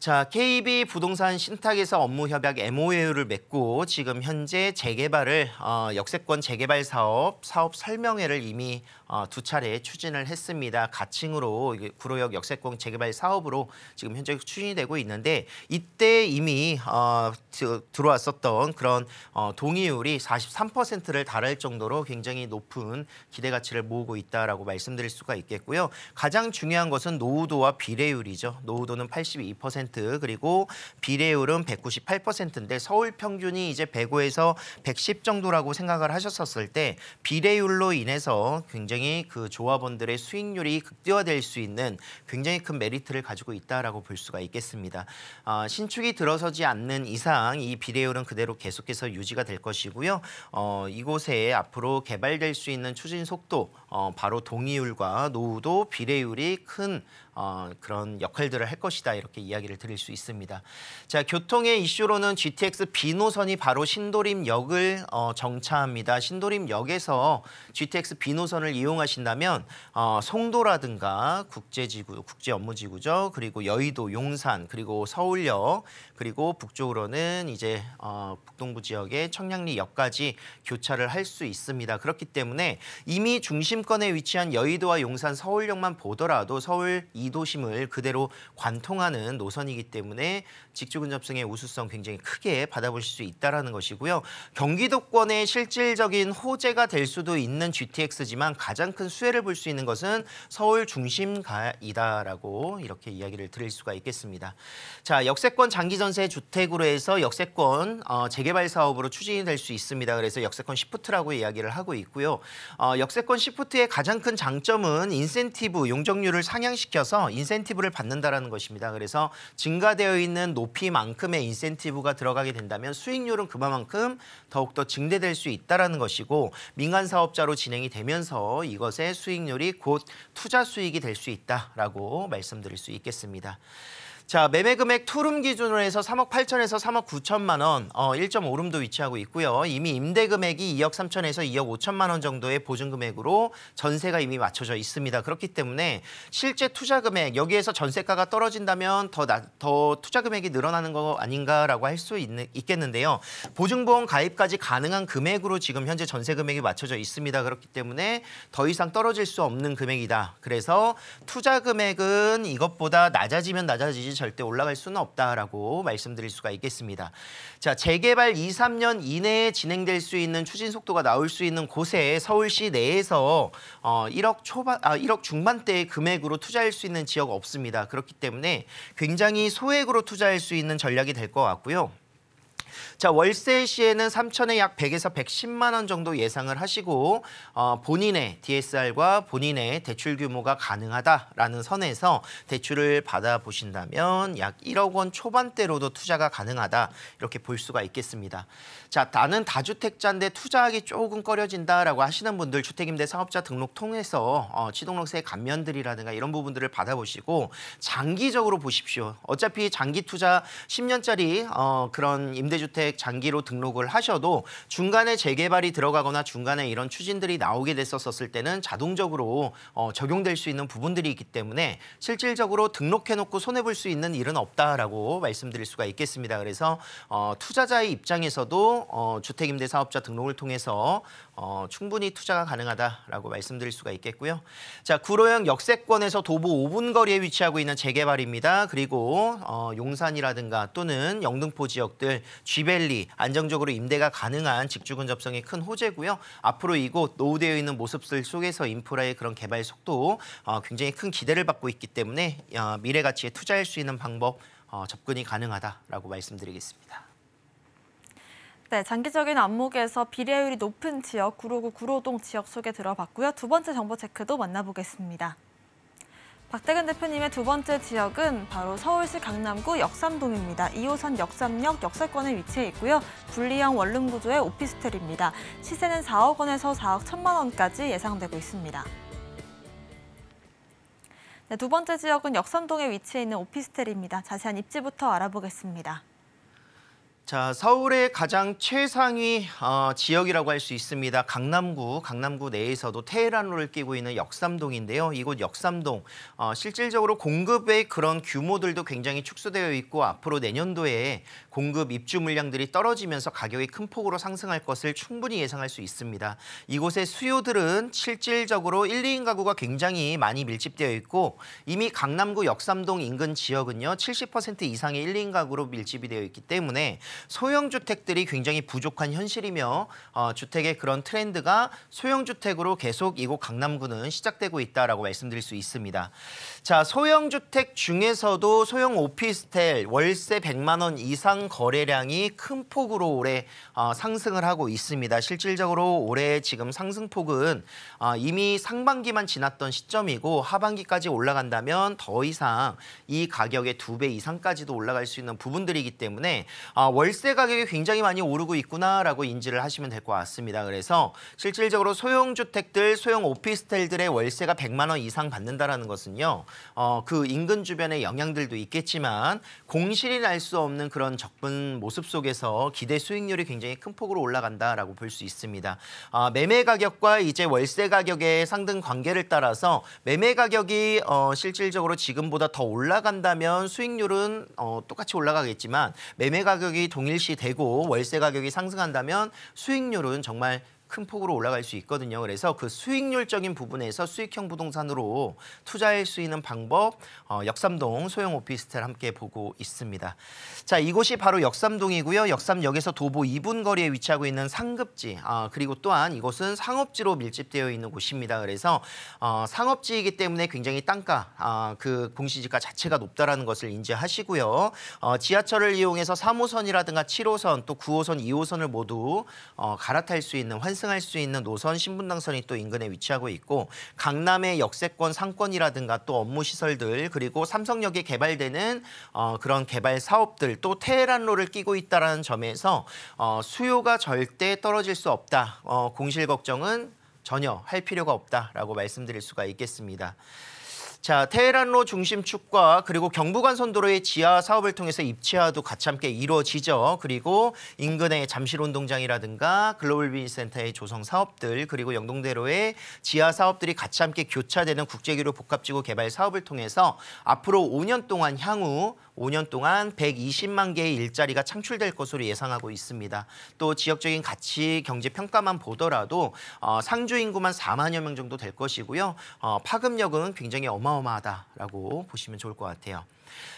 [SPEAKER 3] 자, KB 부동산 신탁에서 업무 협약 MOU를 맺고 지금 현재 재개발을 어, 역세권 재개발 사업 사업 설명회를 이미 어, 두 차례 추진을 했습니다. 가칭으로 구로역 역세권 재개발 사업으로 지금 현재 추진이 되고 있는데 이때 이미 어, 들어왔었던 그런 어, 동의율이 43%를 달할 정도로 굉장히 높은 기대 가치를 모으고 있다라고 말씀드릴 수가 있겠고요. 가장 중요한 것은 노후도와 비례율이죠. 노후도는 82% 1 0 그리고 비례율은 198%인데 서울 평균이 이제 105에서 110 정도라고 생각을 하셨었을 때 비례율로 인해서 굉장히 그 조합원들의 수익률이 극대화될 수 있는 굉장히 큰 메리트를 가지고 있다라고 볼 수가 있겠습니다. 어, 신축이 들어서지 않는 이상 이 비례율은 그대로 계속해서 유지가 될 것이고요. 어, 이곳에 앞으로 개발될 수 있는 추진 속도 어, 바로 동의율과 노후도 비례율이 큰 어, 그런 역할들을 할 것이다 이렇게 이야기를 드릴 수 있습니다. 자 교통의 이슈로는 GTX B 노선이 바로 신도림역을 어, 정차합니다. 신도림역에서 GTX B 노선을 이용하신다면 어, 송도라든가 국제지구, 국제업무지구죠. 그리고 여의도, 용산, 그리고 서울역, 그리고 북쪽으로는 이제 어, 북동부 지역의 청량리역까지 교차를 할 수 있습니다. 그렇기 때문에 이미 중심 중심권에 위치한 여의도와 용산 서울역만 보더라도 서울 이도심을 그대로 관통하는 노선이기 때문에 직주근접성의 우수성 굉장히 크게 받아보실 수 있다는 것이고요. 경기도권의 실질적인 호재가 될 수도 있는 GTX지만 가장 큰 수혜를 볼 수 있는 것은 서울 중심가이다라고 이렇게 이야기를 드릴 수가 있겠습니다. 자, 역세권 장기전세 주택으로 해서 역세권 어, 재개발 사업으로 추진이 될 수 있습니다. 그래서 역세권 시프트라고 이야기를 하고 있고요. 어, 역세권 시프트의 가장 큰 장점은 인센티브, 용적률을 상향시켜서 인센티브를 받는다라는 것입니다. 그래서 증가되어 있는 높이만큼의 인센티브가 들어가게 된다면 수익률은 그만큼 더욱더 증대될 수 있다는 것이고 민간 사업자로 진행이 되면서 이것의 수익률이 곧 투자 수익이 될 수 있다라고 말씀드릴 수 있겠습니다. 자, 매매 금액 투룸 기준으로 해서 3억 8천에서 3억 9천만 원, 어, 1.5룸도 위치하고 있고요. 이미 임대 금액이 2억 3천에서 2억 5천만 원 정도의 보증 금액으로 전세가 이미 맞춰져 있습니다. 그렇기 때문에 실제 투자 금액, 여기에서 전세가가 떨어진다면 더, 나, 더 투자 금액이 늘어나는 거 아닌가라고 할 수 있겠는데요. 보증보험 가입까지 가능한 금액으로 지금 현재 전세 금액이 맞춰져 있습니다. 그렇기 때문에 더 이상 떨어질 수 없는 금액이다. 그래서 투자 금액은 이것보다 낮아지면 낮아지지 절대 올라갈 수는 없다라고 말씀드릴 수가 있겠습니다. 자, 재개발 2, 3년 이내에 진행될 수 있는 추진 속도가 나올 수 있는 곳에 서울시 내에서 어, 1억 초반, 아, 1억 중반대의 금액으로 투자할 수 있는 지역 없습니다. 그렇기 때문에 굉장히 소액으로 투자할 수 있는 전략이 될 것 같고요. 자 월세 시에는 3천에 약 100에서 110만 원 정도 예상을 하시고 어, 본인의 DSR과 본인의 대출 규모가 가능하다라는 선에서 대출을 받아보신다면 약 1억 원 초반대로도 투자가 가능하다 이렇게 볼 수가 있겠습니다. 자 나는 다주택자인데 투자하기 조금 꺼려진다라고 하시는 분들 주택임대 사업자 등록 통해서 어, 취등록세 감면들이라든가 이런 부분들을 받아보시고 장기적으로 보십시오. 어차피 장기 투자 10년짜리 어, 그런 임대주택 주택 장기로 등록을 하셔도 중간에 재개발이 들어가거나 중간에 이런 추진들이 나오게 됐었을 때는 자동적으로 어, 적용될 수 있는 부분들이 있기 때문에 실질적으로 등록해놓고 손해볼 수 있는 일은 없다라고 말씀드릴 수가 있겠습니다. 그래서 어, 투자자의 입장에서도 어, 주택임대사업자 등록을 통해서 어, 충분히 투자가 가능하다라고 말씀드릴 수가 있겠고요. 자 구로역 역세권에서 도보 5분 거리에 위치하고 있는 재개발입니다. 그리고 어, 용산이라든가 또는 영등포 지역들 G 비벨리 안정적으로 임대가 가능한 직주 군접성이큰 호재고요. 앞으로 이곳 노후되어 있는 모습들 속에서 인프라의 그런 개발 속도 어, 굉장히 큰 기대를 받고 있기 때문에 어, 미래 가치에 투자할 수 있는 방법 어, 접근이 가능하다라고 말씀드리겠습니다.
[SPEAKER 1] 네, 장기적인 안목에서 비례율이 높은 지역 구로구 구로동 지역 소개 들어봤고요. 두 번째 정보 체크도 만나보겠습니다. 박대근 대표님의 두 번째 지역은 바로 서울시 강남구 역삼동입니다. 2호선 역삼역 역세권에 위치해 있고요. 분리형 원룸 구조의 오피스텔입니다. 시세는 4억 원에서 4억 1천만 원까지 예상되고 있습니다. 네, 두 번째 지역은 역삼동에 위치해 있는 오피스텔입니다. 자세한 입지부터 알아보겠습니다.
[SPEAKER 3] 자, 서울의 가장 최상위 어, 지역이라고 할 수 있습니다. 강남구, 강남구 내에서도 테헤란로를 끼고 있는 역삼동인데요. 이곳 역삼동, 어, 실질적으로 공급의 그런 규모들도 굉장히 축소되어 있고 앞으로 내년도에 공급 입주 물량들이 떨어지면서 가격이 큰 폭으로 상승할 것을 충분히 예상할 수 있습니다. 이곳의 수요들은 실질적으로 1, 2인 가구가 굉장히 많이 밀집되어 있고 이미 강남구 역삼동 인근 지역은요. 70% 이상의 1, 2인 가구로 밀집이 되어 있기 때문에 소형 주택들이 굉장히 부족한 현실이며 어, 주택의 그런 트렌드가 소형 주택으로 계속 이곳 강남구는 시작되고 있다라고 말씀드릴 수 있습니다. 자, 소형 주택 중에서도 소형 오피스텔 월세 100만 원 이상 거래량이 큰 폭으로 올해 어, 상승을 하고 있습니다. 실질적으로 올해 지금 상승폭은 어, 이미 상반기만 지났던 시점이고 하반기까지 올라간다면 더 이상 이 가격의 두 배 이상까지도 올라갈 수 있는 부분들이기 때문에 어, 월세 가격이 굉장히 많이 오르고 있구나라고 인지를 하시면 될 것 같습니다. 그래서 실질적으로 소형 주택들, 소형 오피스텔들의 월세가 100만 원 이상 받는다라는 것은요. 어, 그 인근 주변의 영향들도 있겠지만 공실이 날 수 없는 그런 적분 모습 속에서 기대 수익률이 굉장히 큰 폭으로 올라간다라고 볼 수 있습니다. 아, 매매 가격과 이제 월세 가격의 상등 관계를 따라서 매매 가격이 어, 실질적으로 지금보다 더 올라간다면 수익률은 어, 똑같이 올라가겠지만 매매 가격이 동일시 되고 월세 가격이 상승한다면 수익률은 정말 큰 폭으로 올라갈 수 있거든요. 그래서 그 수익률적인 부분에서 수익형 부동산으로 투자할 수 있는 방법 어, 역삼동 소형 오피스텔 함께 보고 있습니다. 자 이곳이 바로 역삼동이고요. 역삼역에서 도보 2분 거리에 위치하고 있는 상급지 아, 그리고 또한 이곳은 상업지로 밀집되어 있는 곳입니다. 그래서 어, 상업지이기 때문에 굉장히 땅가 아, 그 공시지가 자체가 높다라는 것을 인지하시고요. 어, 지하철을 이용해서 3호선이라든가 7호선 또 9호선, 2호선을 모두 어, 갈아탈 수 있는 환승 상승할 수 있는 노선 신분당선이 또 인근에 위치하고 있고 강남의 역세권 상권이라든가 또 업무 시설들 그리고 삼성역에 개발되는 어, 그런 개발 사업들 또 테헤란로를 끼고 있다라는 점에서 어, 수요가 절대 떨어질 수 없다. 어, 공실 걱정은 전혀 할 필요가 없다라고 말씀드릴 수가 있겠습니다. 자, 테헤란로 중심축과 그리고 경부간 선도로의 지하 사업을 통해서 입체화도 같이 함께 이루어지죠. 그리고 인근의 잠실 운동장이라든가 글로벌 비즈 센터의 조성 사업들 그리고 영동대로의 지하 사업들이 같이 함께 교차되는 국제기로 복합지구 개발 사업을 통해서 앞으로 5년 동안 향후 5년 동안 120만 개의 일자리가 창출될 것으로 예상하고 있습니다. 또 지역적인 가치 경제 평가만 보더라도 어, 상주 인구만 4만여 명 정도 될 것이고요. 어, 파급력은 굉장히 어마어마하다라고 보시면 좋을 것 같아요.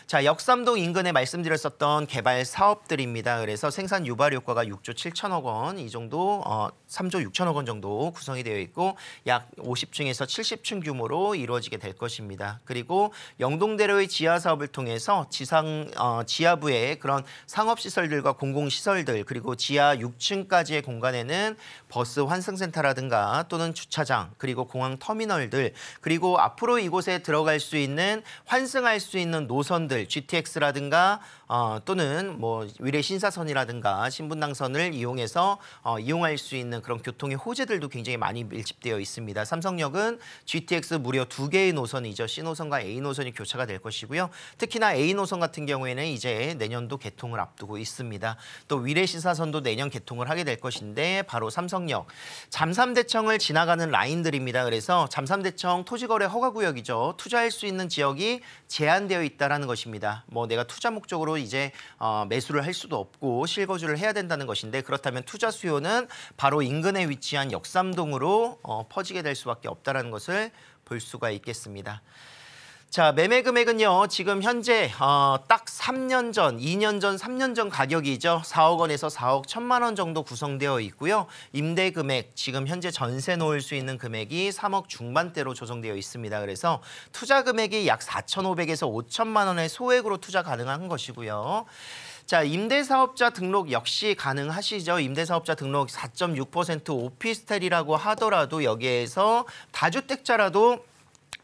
[SPEAKER 3] 자, 역삼동 인근에 말씀드렸었던 개발 사업들입니다. 그래서 생산 유발 효과가 6조 7천억 원 이 정도 어, 3조 6천억 원 정도 구성이 되어 있고 약 50층에서 70층 규모로 이루어지게 될 것입니다. 그리고 영동대로의 지하 사업을 통해서 지상 어, 지하부의 그런 상업 시설들과 공공 시설들 그리고 지하 6층까지의 공간에는 버스 환승센터라든가 또는 주차장 그리고 공항 터미널들 그리고 앞으로 이곳에 들어갈 수 있는 환승할 수 있는 노선들 제품들 GTX라든가 어, 또는 뭐 위례 신사선이라든가 신분당선을 이용해서 어, 이용할 수 있는 그런 교통의 호재들도 굉장히 많이 밀집되어 있습니다. 삼성역은 GTX 무려 두 개의 노선이죠. C 노선과 A 노선이 교차가 될 것이고요. 특히나 A 노선 같은 경우에는 이제 내년도 개통을 앞두고 있습니다. 또 위례 신사선도 내년 개통을 하게 될 것인데 바로 삼성역 잠삼대청을 지나가는 라인들입니다. 그래서 잠삼대청 토지거래 허가구역이죠. 투자할 수 있는 지역이 제한되어 있다는 것입니다. 뭐 내가 투자 목적으로 이제 어, 매수를 할 수도 없고 실거주를 해야 된다는 것인데 그렇다면 투자 수요는 바로 인근에 위치한 역삼동으로 어, 퍼지게 될 수밖에 없다는 것을 볼 수가 있겠습니다. 자, 매매 금액은요. 지금 현재 어, 딱 3년 전, 2년 전, 3년 전 가격이죠. 4억 원에서 4억 1천만 원 정도 구성되어 있고요. 임대 금액, 지금 현재 전세 놓을 수 있는 금액이 3억 중반대로 조성되어 있습니다. 그래서 투자 금액이 약 4,500에서 5천만 원의 소액으로 투자 가능한 것이고요. 자, 임대사업자 등록 역시 가능하시죠. 임대사업자 등록 4.6% 오피스텔이라고 하더라도 여기에서 다주택자라도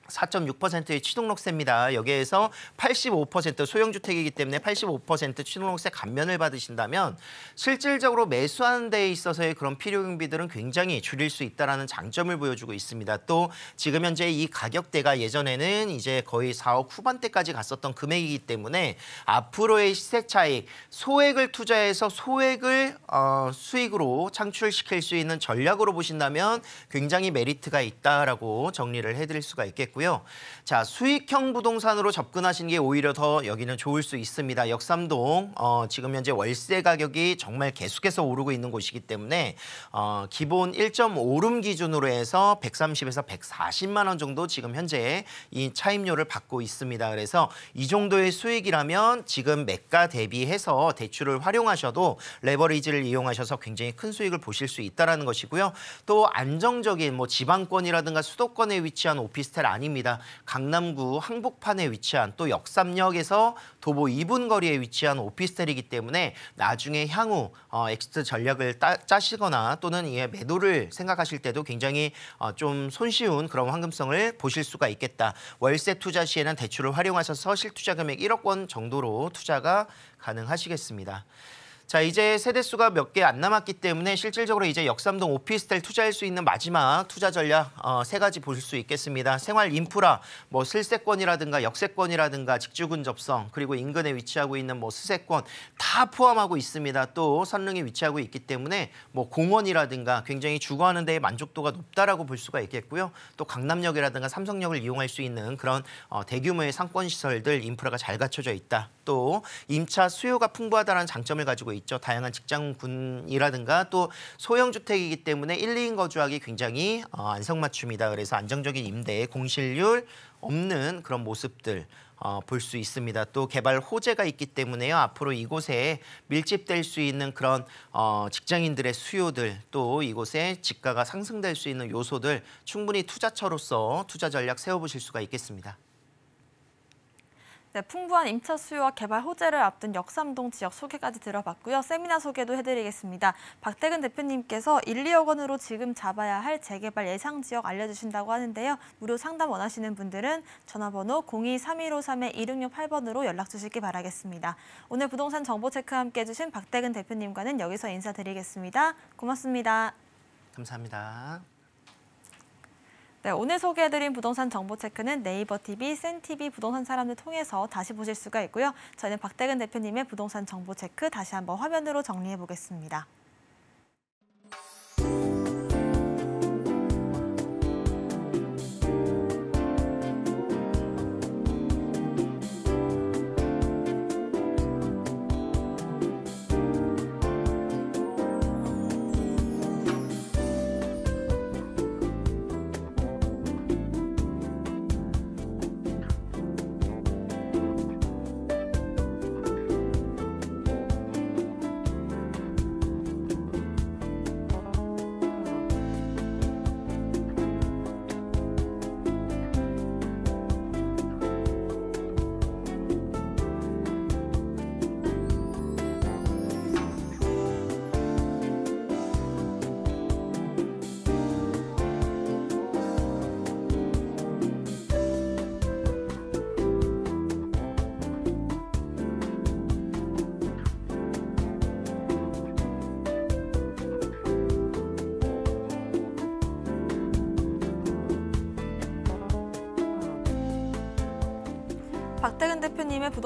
[SPEAKER 3] 4.6%의 취등록세입니다. 여기에서 85% 소형주택이기 때문에 85% 취등록세 감면을 받으신다면 실질적으로 매수하는 데 있어서의 그런 필요경비들은 굉장히 줄일 수 있다는 장점을 보여주고 있습니다. 또 지금 현재 이 가격대가 예전에는 이제 거의 4억 후반대까지 갔었던 금액이기 때문에 앞으로의 시세 차익, 소액을 투자해서 소액을 어, 수익으로 창출시킬 수 있는 전략으로 보신다면 굉장히 메리트가 있다라고 정리를 해드릴 수가 있겠고 있고요. 자, 수익형 부동산으로 접근하시는 게 오히려 더 여기는 좋을 수 있습니다. 역삼동 어, 지금 현재 월세 가격이 정말 계속해서 오르고 있는 곳이기 때문에 어, 기본 1.5룸 기준으로 해서 130에서 140만 원 정도 지금 현재 이 차임료를 받고 있습니다. 그래서 이 정도의 수익이라면 지금 매가 대비해서 대출을 활용하셔도 레버리지를 이용하셔서 굉장히 큰 수익을 보실 수 있다는 것이고요. 또 안정적인 뭐 지방권이라든가 수도권에 위치한 오피스텔 아니면 아닙니다. 강남구 항복판에 위치한 또 역삼역에서 도보 2분 거리에 위치한 오피스텔이기 때문에 나중에 향후 어, 엑스트 전략을 따, 짜시거나 또는 이 매도를 생각하실 때도 굉장히 어, 좀 손쉬운 그런 황금성을 보실 수가 있겠다. 월세 투자 시에는 대출을 활용하셔서 실투자 금액 1억 원 정도로 투자가 가능하시겠습니다. 자 이제 세대수가 몇 개 안 남았기 때문에 실질적으로 이제 역삼동 오피스텔 투자할 수 있는 마지막 투자 전략 어, 세 가지 볼 수 있겠습니다. 생활 인프라, 뭐 실세권이라든가 역세권이라든가 직주군 접성 그리고 인근에 위치하고 있는 뭐 수세권 다 포함하고 있습니다. 또 선릉에 위치하고 있기 때문에 뭐 공원이라든가 굉장히 주거하는 데에 만족도가 높다라고 볼 수가 있겠고요. 또 강남역이라든가 삼성역을 이용할 수 있는 그런 어, 대규모의 상권 시설들 인프라가 잘 갖춰져 있다. 또 임차 수요가 풍부하다는 장점을 가지고 있죠. 다양한 직장군이라든가 또 소형 주택이기 때문에 1, 2인 거주하기 굉장히 어, 안성맞춤이다. 그래서 안정적인 임대, 공실률 없는 그런 모습들 어, 볼 수 있습니다. 또 개발 호재가 있기 때문에요. 앞으로 이곳에 밀집될 수 있는 그런 어, 직장인들의 수요들 또 이곳에 집가가 상승될 수 있는 요소들 충분히 투자처로서 투자 전략 세워보실 수가 있겠습니다.
[SPEAKER 1] 네, 풍부한 임차 수요와 개발 호재를 앞둔 역삼동 지역 소개까지 들어봤고요. 세미나 소개도 해드리겠습니다. 박태근 대표님께서 1, 2억 원으로 지금 잡아야 할 재개발 예상 지역 알려주신다고 하는데요. 무료 상담 원하시는 분들은 전화번호 02-3153-2668번으로 연락 주시기 바라겠습니다. 오늘 부동산 정보 체크 함께 해주신 박태근 대표님과는 여기서 인사드리겠습니다. 고맙습니다.
[SPEAKER 3] 감사합니다.
[SPEAKER 1] 네, 오늘 소개해드린 부동산 정보 체크는 네이버 TV, 센티비 부동산 사람들 통해서 다시 보실 수가 있고요. 저희는 박대근 대표님의 부동산 정보 체크 다시 한번 화면으로 정리해 보겠습니다.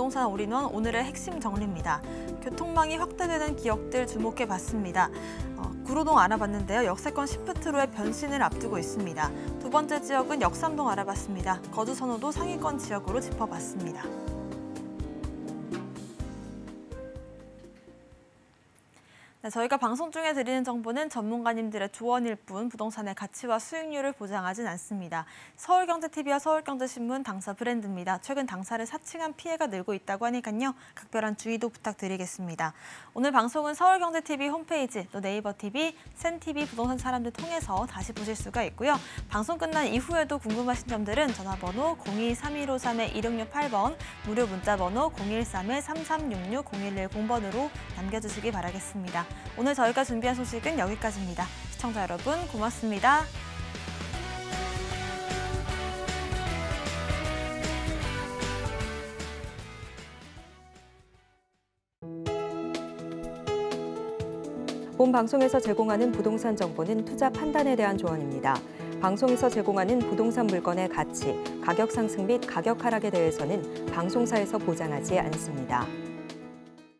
[SPEAKER 1] 부동산 올인원 오늘의 핵심 정리입니다. 교통망이 확대되는 기업들 주목해 봤습니다. 어, 구로동 알아봤는데요. 역세권 시프트로의 변신을 앞두고 있습니다. 두 번째 지역은 역삼동 알아봤습니다. 거주 선호도 상위권 지역으로 짚어봤습니다. 네, 저희가 방송 중에 드리는 정보는 전문가님들의 조언일 뿐 부동산의 가치와 수익률을 보장하진 않습니다. 서울경제TV와 서울경제신문 당사 브랜드입니다. 최근 당사를 사칭한 피해가 늘고 있다고 하니깐요. 각별한 주의도 부탁드리겠습니다. 오늘 방송은 서울경제TV 홈페이지 또 네이버 TV, 센TV 부동산 사람들 통해서 다시 보실 수가 있고요. 방송 끝난 이후에도 궁금하신 점들은 전화번호 0 2 3 1 5 3 2 6 6 8번 무료 문자번호 013-3366-0110번으로 남겨주시기 바라겠습니다. 오늘 저희가 준비한 소식은 여기까지입니다. 시청자 여러분 고맙습니다. 본 방송에서 제공하는 부동산 정보는 투자 판단에 대한 조언입니다. 방송에서 제공하는 부동산 물건의 가치, 가격 상승 및 가격 하락에 대해서는 방송사에서 보장하지 않습니다.